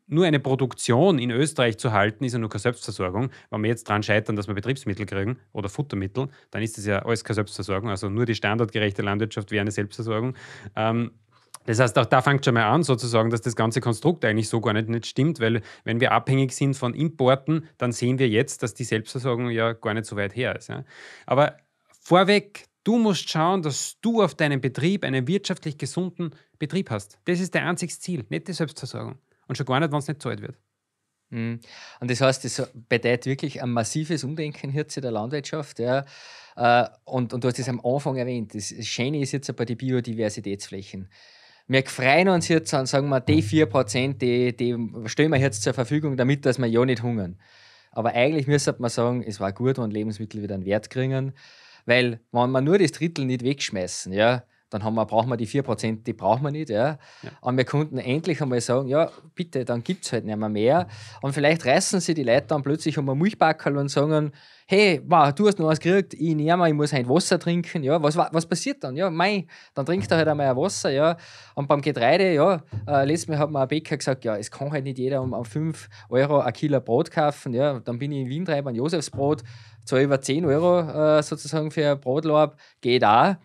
nur eine Produktion in Österreich zu halten, ist ja nur keine Selbstversorgung. Wenn wir jetzt daran scheitern, dass wir Betriebsmittel kriegen oder Futtermittel, dann ist das ja alles keine Selbstversorgung. Also nur die standardgerechte Landwirtschaft wäre eine Selbstversorgung. Ähm, das heißt, auch da fängt schon mal an, sozusagen, dass das ganze Konstrukt eigentlich so gar nicht, nicht stimmt, weil wenn wir abhängig sind von Importen, dann sehen wir jetzt, dass die Selbstversorgung ja gar nicht so weit her ist. Ja. Aber vorweg, du musst schauen, dass du auf deinem Betrieb einen wirtschaftlich gesunden Betrieb hast. Das ist dein einziges Ziel, nicht die Selbstversorgung. Und schon gar nicht, wenn es nicht zahlt wird. Mhm. Und das heißt, das bedeutet wirklich ein massives Umdenken hier zu der
Landwirtschaft. Ja. Äh, und, und du hast es am Anfang erwähnt. Das Schöne ist jetzt aber die Biodiversitätsflächen wir freuen uns jetzt und sagen wir, die 4%, mhm. die, die stellen wir jetzt zur Verfügung, damit dass wir ja nicht hungern. Aber eigentlich müsste man sagen, es war gut, wenn Lebensmittel wieder einen Wert kriegen, weil wenn man nur das Drittel nicht wegschmeißen, ja, dann haben wir, brauchen wir die 4%, die brauchen wir nicht. Ja. ja. Und wir konnten endlich einmal sagen, ja, bitte, dann gibt es halt nicht mehr mehr. Und vielleicht reißen sie die Leute dann plötzlich um einen Milchbackerl und sagen, hey, wow, du hast noch was gekriegt, ich nehme, ich muss ein Wasser trinken. Ja, was, was passiert dann? Ja, mei, dann trinkt er halt einmal ein Wasser. Ja. Und beim Getreide, ja, äh, letztes Mal hat mir ein Bäcker gesagt, ja, es kann halt nicht jeder um, um 5 Euro ein Kilo Brot kaufen. Ja. Dann bin ich in Wien treiben, an Josefsbrot zahle über 10 Euro äh, sozusagen für ein Brotlaub, geht auch.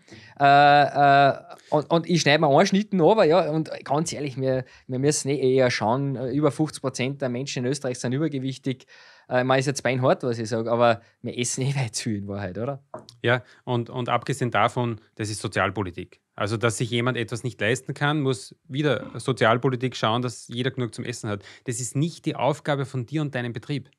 Äh, äh, und, und, ich schneide mir Anschnitten aber ja, und ganz ehrlich, wir, wir müssen eh eher schauen, äh, über 50 Prozent der Menschen in Österreich sind übergewichtig. Äh, man ist jetzt beinhart, was ich sage, aber wir essen eh weit zu viel in Wahrheit, oder?
Ja, und, und abgesehen davon, das ist Sozialpolitik. Also, dass sich jemand etwas nicht leisten kann, muss wieder Sozialpolitik schauen, dass jeder genug zum Essen hat. Das ist nicht die Aufgabe von dir und deinem Betrieb.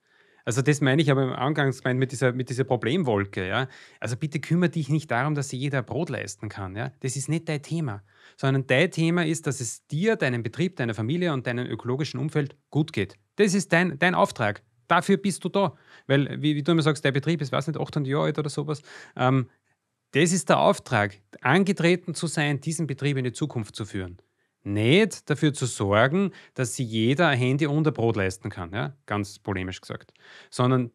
Also das meine ich aber im Angangs mit dieser, mit dieser Problemwolke. Ja? Also bitte kümmere dich nicht darum, dass sich jeder Brot leisten kann. Ja? Das ist nicht dein Thema, sondern dein Thema ist, dass es dir, deinem Betrieb, deiner Familie und deinem ökologischen Umfeld gut geht. Das ist dein, dein Auftrag. Dafür bist du da. Weil, wie, wie du immer sagst, der Betrieb ist, weiß nicht, 800 Jahre alt oder sowas. Ähm, das ist der Auftrag, angetreten zu sein, diesen Betrieb in die Zukunft zu führen nicht dafür zu sorgen, dass sich jeder ein Handy und ein Brot leisten kann, ja? ganz polemisch gesagt, sondern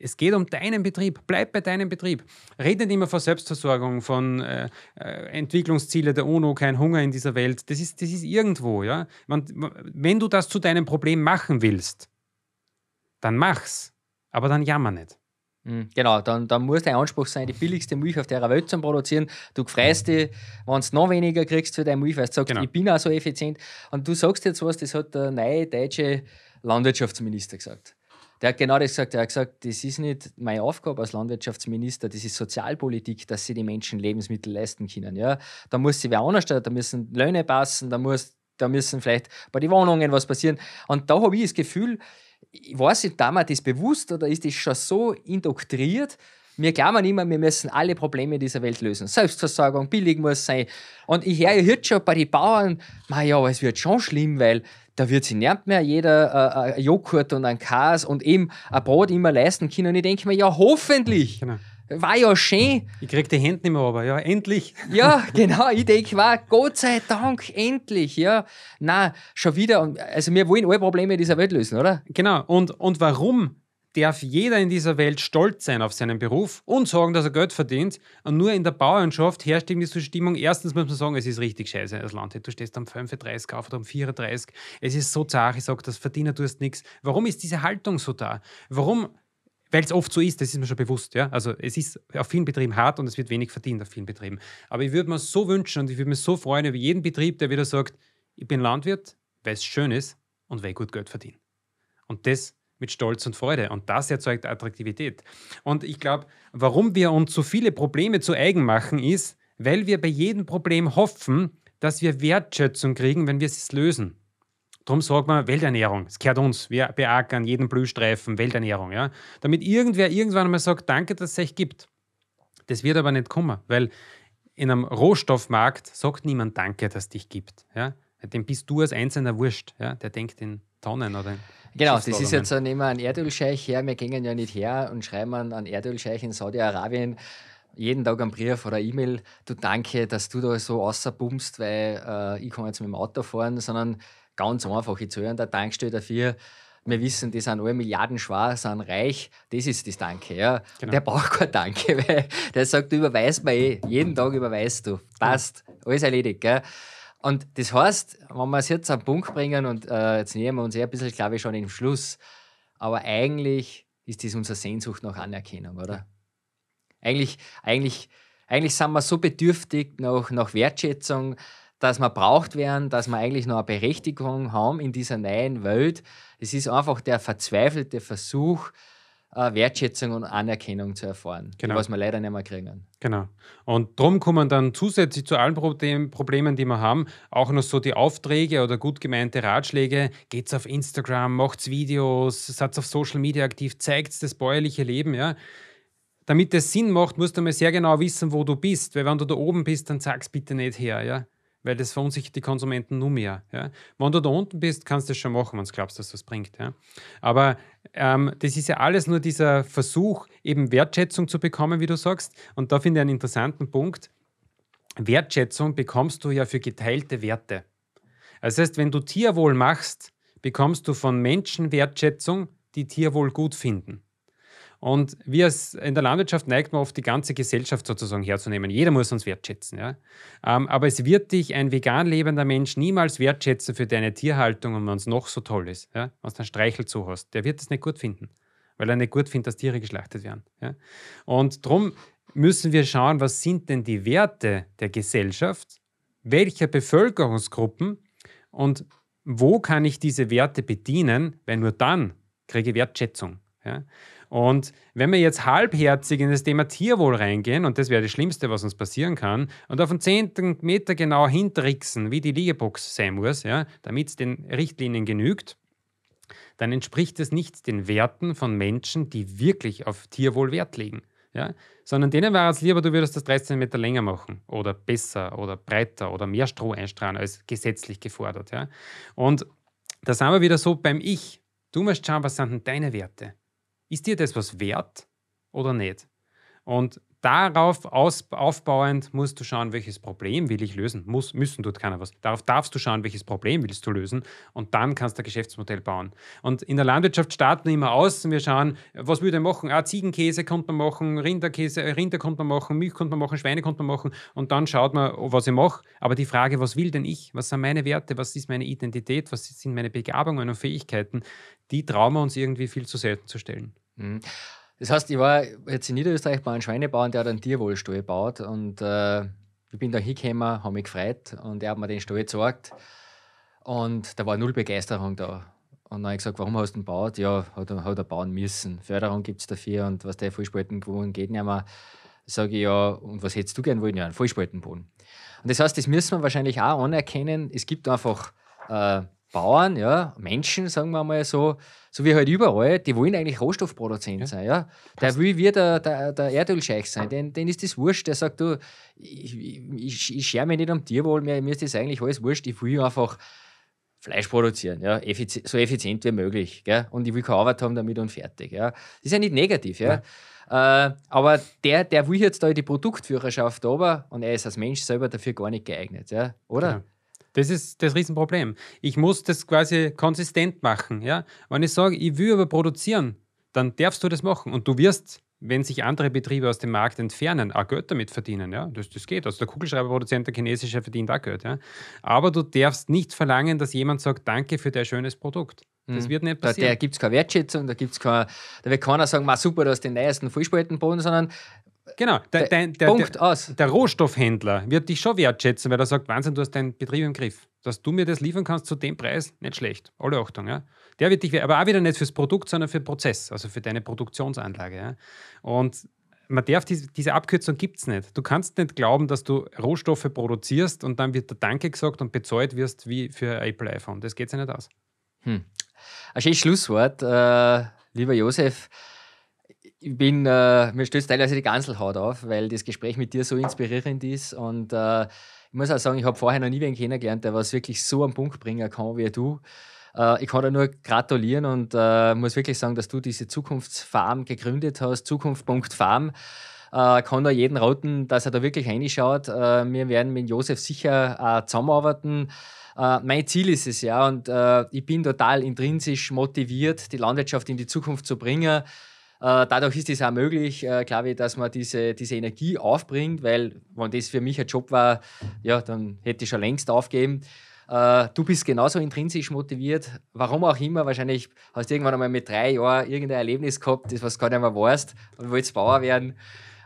es geht um deinen Betrieb. Bleib bei deinem Betrieb. Red nicht immer von Selbstversorgung, von äh, äh, Entwicklungsziele der UNO, kein Hunger in dieser Welt. Das ist, das ist irgendwo. Ja? Man, wenn du das zu deinem Problem machen willst, dann mach's. Aber dann jammer nicht.
Mhm. Genau, dann, dann muss dein Anspruch sein, die billigste Milch auf der Welt zu produzieren. Du freust dich, wenn du noch weniger kriegst für deine Milch, weil du sagst, genau. ich bin auch so effizient. Und du sagst jetzt was, das hat der neue deutsche Landwirtschaftsminister gesagt. Der hat genau das gesagt. Er hat gesagt, das ist nicht meine Aufgabe als Landwirtschaftsminister, das ist Sozialpolitik, dass sie die Menschen Lebensmittel leisten können. Ja? Da muss sie wer anders, da müssen Löhne passen, da muss da müssen vielleicht bei den Wohnungen was passieren. Und da habe ich das Gefühl, ich weiß nicht, damals das bewusst oder ist das schon so indoktriert? Wir glauben immer, wir müssen alle Probleme dieser Welt lösen. Selbstversorgung, billig muss sein. Und ich höre jetzt schon bei den Bauern, naja, es wird schon schlimm, weil da wird sich nicht mehr jeder äh, äh Joghurt und ein Kas und eben ein Brot immer leisten können. Und ich denke mir, ja, hoffentlich. Genau. War ja schön. Ich krieg die Hände nicht mehr aber, ja, endlich. Ja, genau, ich denke, war Gott sei Dank, endlich, ja. Na, schon wieder, also wir wollen alle Probleme
dieser Welt lösen, oder? Genau, und, und warum darf jeder in dieser Welt stolz sein auf seinen Beruf und sagen, dass er Geld verdient. Und nur in der Bauernschaft herrscht irgendwie so Stimmung. Erstens muss man sagen, es ist richtig scheiße als Land, Du stehst am 35 auf oder am 34. Es ist so zart, ich sage, das Verdiener tust nichts. Warum ist diese Haltung so da? Warum weil es oft so ist, das ist mir schon bewusst. Ja? Also es ist auf vielen Betrieben hart und es wird wenig verdient auf vielen Betrieben. Aber ich würde mir so wünschen und ich würde mir so freuen über jeden Betrieb, der wieder sagt, ich bin Landwirt, weil es schön ist und weil ich gut Geld verdiene. Und das mit Stolz und Freude. Und das erzeugt Attraktivität. Und ich glaube, warum wir uns so viele Probleme zu eigen machen, ist, weil wir bei jedem Problem hoffen, dass wir Wertschätzung kriegen, wenn wir es lösen. Darum sagt man Welternährung. Es gehört uns. Wir beackern jeden Blühstreifen, Welternährung. Ja? Damit irgendwer irgendwann einmal sagt, danke, dass es euch gibt. Das wird aber nicht kommen, weil in einem Rohstoffmarkt sagt niemand Danke, dass es dich gibt. Ja? Dem bist du als Einzelner wurscht. Ja? Der denkt in Tonnen oder in Genau, das ist jetzt so,
nehmen wir einen Erdölscheich her. Wir gehen ja nicht her und schreiben an Erdölscheich in Saudi-Arabien jeden Tag einen Brief oder E-Mail, du danke, dass du da so außerbummst, weil äh, ich kann jetzt mit dem Auto fahren, sondern Ganz einfach. zu hören der Tankstelle dafür wir wissen, die sind alle milliardenschwer, sind reich, das ist das Danke. Ja. Genau. Der braucht kein Danke, <laughs> weil der sagt, du überweist mir eh, jeden Tag überweist du, genau. passt, alles erledigt. Gell? Und das heißt, wenn wir es jetzt am Punkt bringen und äh, jetzt nehmen wir uns eher ein bisschen, glaube ich, schon im Schluss, aber eigentlich ist das unsere Sehnsucht nach Anerkennung, oder? Ja. Eigentlich, eigentlich, eigentlich sind wir so bedürftig nach, nach Wertschätzung, dass wir braucht werden, dass wir eigentlich noch eine Berechtigung haben in dieser neuen Welt. Es ist einfach der verzweifelte Versuch, äh, Wertschätzung und Anerkennung zu
erfahren, genau. was wir
leider nicht mehr kriegen.
Genau. Und darum kommen dann zusätzlich zu allen Problemen, die wir haben, auch noch so die Aufträge oder gut gemeinte Ratschläge. Geht's auf Instagram, macht's Videos, seid auf Social Media aktiv, zeigt's das bäuerliche Leben, ja damit das Sinn macht, musst du mal sehr genau wissen, wo du bist. Weil wenn du da oben bist, dann sag's bitte nicht her, ja weil das verunsichert die Konsumenten nur mehr. Ja. Wenn du da unten bist, kannst du das schon machen, wenn du glaubst, dass das bringt. Ja. Aber ähm, das ist ja alles nur dieser Versuch, eben Wertschätzung zu bekommen, wie du sagst. Und da finde ich einen interessanten Punkt. Wertschätzung bekommst du ja für geteilte Werte. Das heißt, wenn du Tierwohl machst, bekommst du von Menschen Wertschätzung, die Tierwohl gut finden. Und wie es in der Landwirtschaft neigt man oft, die ganze Gesellschaft sozusagen herzunehmen. Jeder muss uns wertschätzen. Ja? Ähm, aber es wird dich ein vegan lebender Mensch niemals wertschätzen für deine Tierhaltung und wenn es noch so toll ist, ja? wenn du einen Streichel zu hast. Der wird es nicht gut finden, weil er nicht gut findet, dass Tiere geschlachtet werden. Ja? Und darum müssen wir schauen, was sind denn die Werte der Gesellschaft, welcher Bevölkerungsgruppen und wo kann ich diese Werte bedienen, weil nur dann kriege ich Wertschätzung. Ja? Und wenn wir jetzt halbherzig in das Thema Tierwohl reingehen, und das wäre das Schlimmste, was uns passieren kann, und auf den zehnten Meter genau hintricksen, wie die Liegebox sein muss, ja, damit es den Richtlinien genügt, dann entspricht es nicht den Werten von Menschen, die wirklich auf Tierwohl Wert legen. Ja? Sondern denen wäre es lieber, du würdest das 13 Meter länger machen oder besser oder breiter oder mehr Stroh einstrahlen als gesetzlich gefordert. Ja? Und da sind wir wieder so beim Ich. Du musst schauen, was sind denn deine Werte? ist dir das was wert oder nicht? Und darauf aus, aufbauend musst du schauen, welches Problem will ich lösen. Muss, müssen tut keiner was. Darauf darfst du schauen, welches Problem willst du lösen. Und dann kannst du ein Geschäftsmodell bauen. Und in der Landwirtschaft starten wir immer aus wir schauen, was würde man machen? Ah, Ziegenkäse konnte man machen, Rinderkäse, äh, Rinder konnte man machen, Milch konnte man machen, Schweine konnte man machen. Und dann schaut man, was ich mache. Aber die Frage, was will denn ich? Was sind meine Werte? Was ist meine Identität? Was sind meine Begabungen und Fähigkeiten? Die trauen wir uns irgendwie viel zu selten zu stellen. Mhm. Das heißt, ich war jetzt in
Niederösterreich bei einem Schweinebauer, der hat einen Tierwohlstall gebaut. Und äh, ich bin da hingekommen, habe mich gefreut und er hat mir den Stall gezeigt. Und da war null Begeisterung da. Und dann habe ich gesagt, warum hast du ihn gebaut? Ja, hat, hat er bauen müssen. Förderung gibt es dafür und was der Vollspaltenboden geht nicht mehr. Sage ich ja, und was hättest du gern wollen? Ja, einen Vollspaltenboden. Und das heißt, das müssen wir wahrscheinlich auch anerkennen. Es gibt einfach äh, Bauern, ja, Menschen, sagen wir mal so, so wie halt überall, die wollen eigentlich Rohstoffproduzent ja. sein. Ja? Der will wie der, der, der Erdölscheich sein, den, den ist das wurscht. Der sagt, du, ich, ich, ich schere mich nicht am Tierwohl, mir, mir ist das eigentlich alles wurscht, ich will einfach Fleisch produzieren, ja, Effiz so effizient wie möglich. Gell? Und ich will keine Arbeit haben damit und fertig. Ja? Das ist ja nicht negativ. Ja? ja. Äh, aber der, der will jetzt da die Produktführerschaft aber und er ist als Mensch selber dafür gar nicht geeignet,
ja? oder? Ja. Das ist das Riesenproblem. Ich muss das quasi konsistent machen. Ja? Wenn ich sage, ich will aber produzieren, dann darfst du das machen. Und du wirst, wenn sich andere Betriebe aus dem Markt entfernen, auch Geld damit verdienen. Ja? Das, das geht. Also der Kugelschreiberproduzent, der chinesische, verdient auch Geld. Ja? Aber du darfst nicht verlangen, dass jemand sagt, danke für dein schönes Produkt. Das mhm. wird nicht passieren. Da, da gibt es keine Wertschätzung, da, gibt's keine, da wird keiner sagen, super, du hast den neuesten Fußspaltenboden, sondern Genau, der, der, der, Punkt aus. der Rohstoffhändler wird dich schon wertschätzen, weil er sagt, Wahnsinn, du hast deinen Betrieb im Griff. Dass du mir das liefern kannst zu dem Preis, nicht schlecht. Alle Achtung, ja. Der wird dich, aber auch wieder nicht fürs Produkt, sondern für den Prozess, also für deine Produktionsanlage. Ja? Und man darf diese, diese Abkürzung gibt es nicht. Du kannst nicht glauben, dass du Rohstoffe produzierst und dann wird der Danke gesagt und bezahlt wirst wie für Apple iPhone. Das geht ja nicht aus.
Hm. Ein schönes Schlusswort, äh, lieber Josef ich bin, äh, mir stößt teilweise die Ganselhaut auf, weil das Gespräch mit dir so inspirierend ist. Und äh, ich muss auch sagen, ich habe vorher noch nie wen kennengelernt, der was wirklich so am Punkt bringen kann wie du. Äh, ich kann dir nur gratulieren und äh, muss wirklich sagen, dass du diese Zukunftsfarm gegründet hast, Zukunft.farm. Äh, kann da jeden raten, dass er da wirklich reinschaut. Äh, wir werden mit Josef sicher äh, zusammenarbeiten. Uh, mein Ziel ist es ja und uh, ich bin total intrinsisch motiviert, die Landwirtschaft in die Zukunft zu bringen. Äh, dadurch ist es auch möglich, äh, glaube ich, dass man diese, diese Energie aufbringt, weil wenn das für mich ein Job war, ja, dann hätte ich schon längst aufgeben. Äh, du bist genauso intrinsisch motiviert, warum auch immer. Wahrscheinlich hast du irgendwann einmal mit drei Jahren irgendein Erlebnis gehabt, das was du gar nicht mehr weißt und wolltest Bauer werden.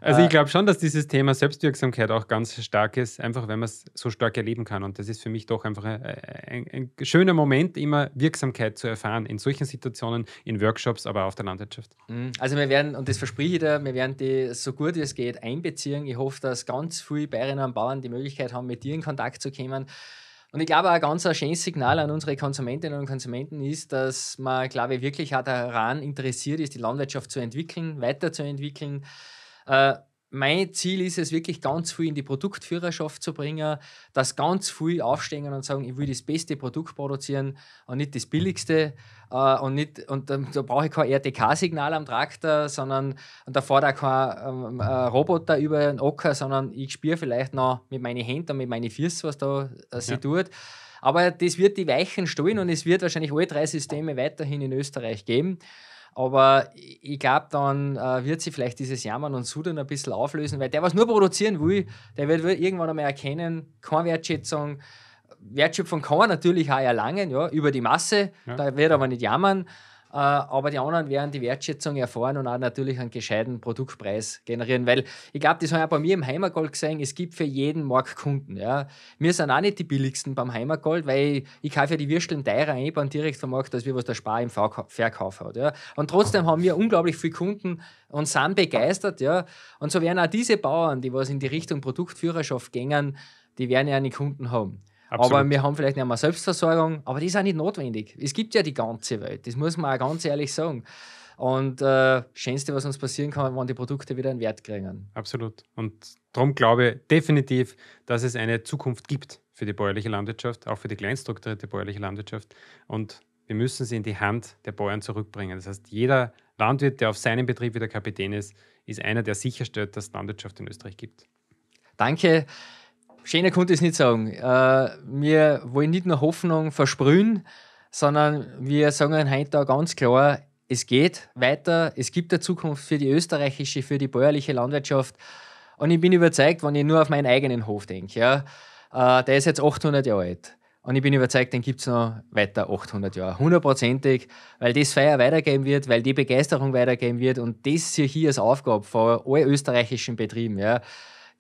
Also äh. ich glaube schon, dass dieses Thema Selbstwirksamkeit auch ganz stark ist, einfach wenn man es so stark erleben kann. Und das ist für mich doch einfach ein, ein, schöner Moment, immer Wirksamkeit zu erfahren in solchen Situationen, in Workshops, aber auch auf der Landwirtschaft.
Mhm. Also wir werden, und das verspreche ich dir, wir werden die so gut wie es geht einbeziehen. Ich hoffe, dass ganz viele Bayerinnen und Bauern die Möglichkeit haben, mit dir in Kontakt zu kommen. Und ich glaube, auch ganz schönes Signal an unsere Konsumentinnen und Konsumenten ist, dass man, glaube ich, wirklich auch daran interessiert ist, die Landwirtschaft zu entwickeln, weiterzuentwickeln. Äh, mein Ziel ist es wirklich ganz viel in die Produktführerschaft zu bringen, dass ganz viel aufstehen und sagen, ich will das beste Produkt produzieren und nicht das billigste äh, und nicht und ähm, da brauche ich kein RTK-Signal am Traktor, sondern und da fährt auch kein ähm, äh, Roboter über den Ocker, sondern ich spüre vielleicht noch mit meinen Händen und mit meinen Füßen, was da äh, sie ja. tut. Aber das wird die Weichen stellen und es wird wahrscheinlich alle drei Systeme weiterhin in Österreich geben. Aber ich glaube, dann äh, wird sie vielleicht dieses Jammern und Sudern ein bisschen auflösen, weil der, was nur produzieren will, der wird, wird irgendwann einmal erkennen, keine Wertschätzung. Wertschöpfung kann man natürlich auch erlangen, ja, über die Masse, ja. da wird aber nicht jammern. Äh, aber die anderen werden die Wertschätzung erfahren und auch natürlich einen gescheiten Produktpreis generieren, weil ich glaube, das habe ich auch bei mir im Heimergold gesehen, es gibt für jeden Markt Kunden. Ja. Wir sind auch nicht die billigsten beim Heimergold, weil ich, ich kaufe ja die Würsteln teurer ein vom Markt, als wir was der Spar im Verkauf hat. Ja. Und trotzdem haben wir unglaublich viele Kunden und sind begeistert. Ja. Und so werden auch diese Bauern, die was in die Richtung Produktführerschaft gängen, die werden ja einen Kunden haben. Absolut. Aber wir haben vielleicht nicht mehr Selbstversorgung, aber die ist auch nicht notwendig. Es gibt ja die ganze Welt, das muss man auch ganz ehrlich sagen. Und äh, Schönste, was uns passieren kann, wenn die Produkte wieder einen Wert kriegen.
Absolut. Und darum glaube ich definitiv, dass es eine Zukunft gibt für die bäuerliche Landwirtschaft, auch für die kleinstrukturierte bäuerliche Landwirtschaft. Und wir müssen sie in die Hand der Bauern zurückbringen. Das heißt, jeder Landwirt, der auf seinem Betrieb wieder Kapitän ist, ist einer, der sicherstellt, dass es Landwirtschaft in Österreich gibt. Danke schöner konnte ich es nicht sagen. Äh,
wir wollen nicht nur Hoffnung versprühen, sondern wir sagen heute ganz klar, es geht weiter, es gibt eine Zukunft für die österreichische, für die bäuerliche Landwirtschaft. Und ich bin überzeugt, wenn ich nur auf meinen eigenen Hof denke, ja, äh, der ist jetzt 800 Jahre alt. Und ich bin überzeugt, den gibt es noch weiter 800 Jahre. Hundertprozentig, weil das Feier weitergeben wird, weil die Begeisterung weitergeben wird. Und das hier, hier ist Aufgabe von allen österreichischen Betrieben. Ja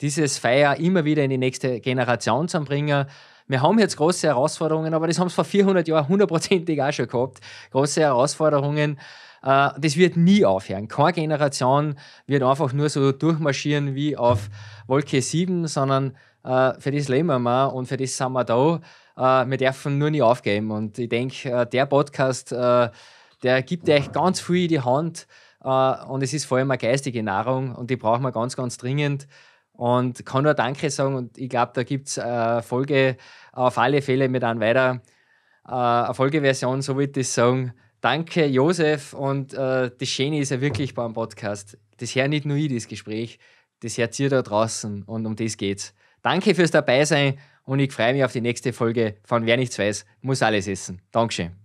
dieses Feier immer wieder in die nächste Generation zu bringen. Wir haben jetzt große Herausforderungen, aber das haben sie vor 400 Jahren hundertprozentig auch schon gehabt. Große Herausforderungen. Äh, das wird nie aufhören. Keine Generation wird einfach nur so durchmarschieren wie auf Wolke 7, sondern äh, für das leben wir und für das sind wir da. Äh, wir dürfen nur nie aufgeben. Und ich denke, der Podcast, der gibt euch ganz viel in die Hand. Und es ist vor allem eine geistige Nahrung und die brauchen wir ganz, ganz dringend und kann nur Danke sagen. Und ich glaube, da gibt es äh, Folge äh, auf alle Fälle mit einem weiter äh, eine Folgeversion, so würde ich sagen. Danke, Josef. Und äh, das Schöne ist ja wirklich beim Podcast. Das hört nicht nur ich, das Gespräch. Das hört ihr da draußen und um das geht's. Danke fürs Dabeisein und ich freue mich auf die nächste Folge von Wer nichts weiß, muss alles essen. Dankeschön.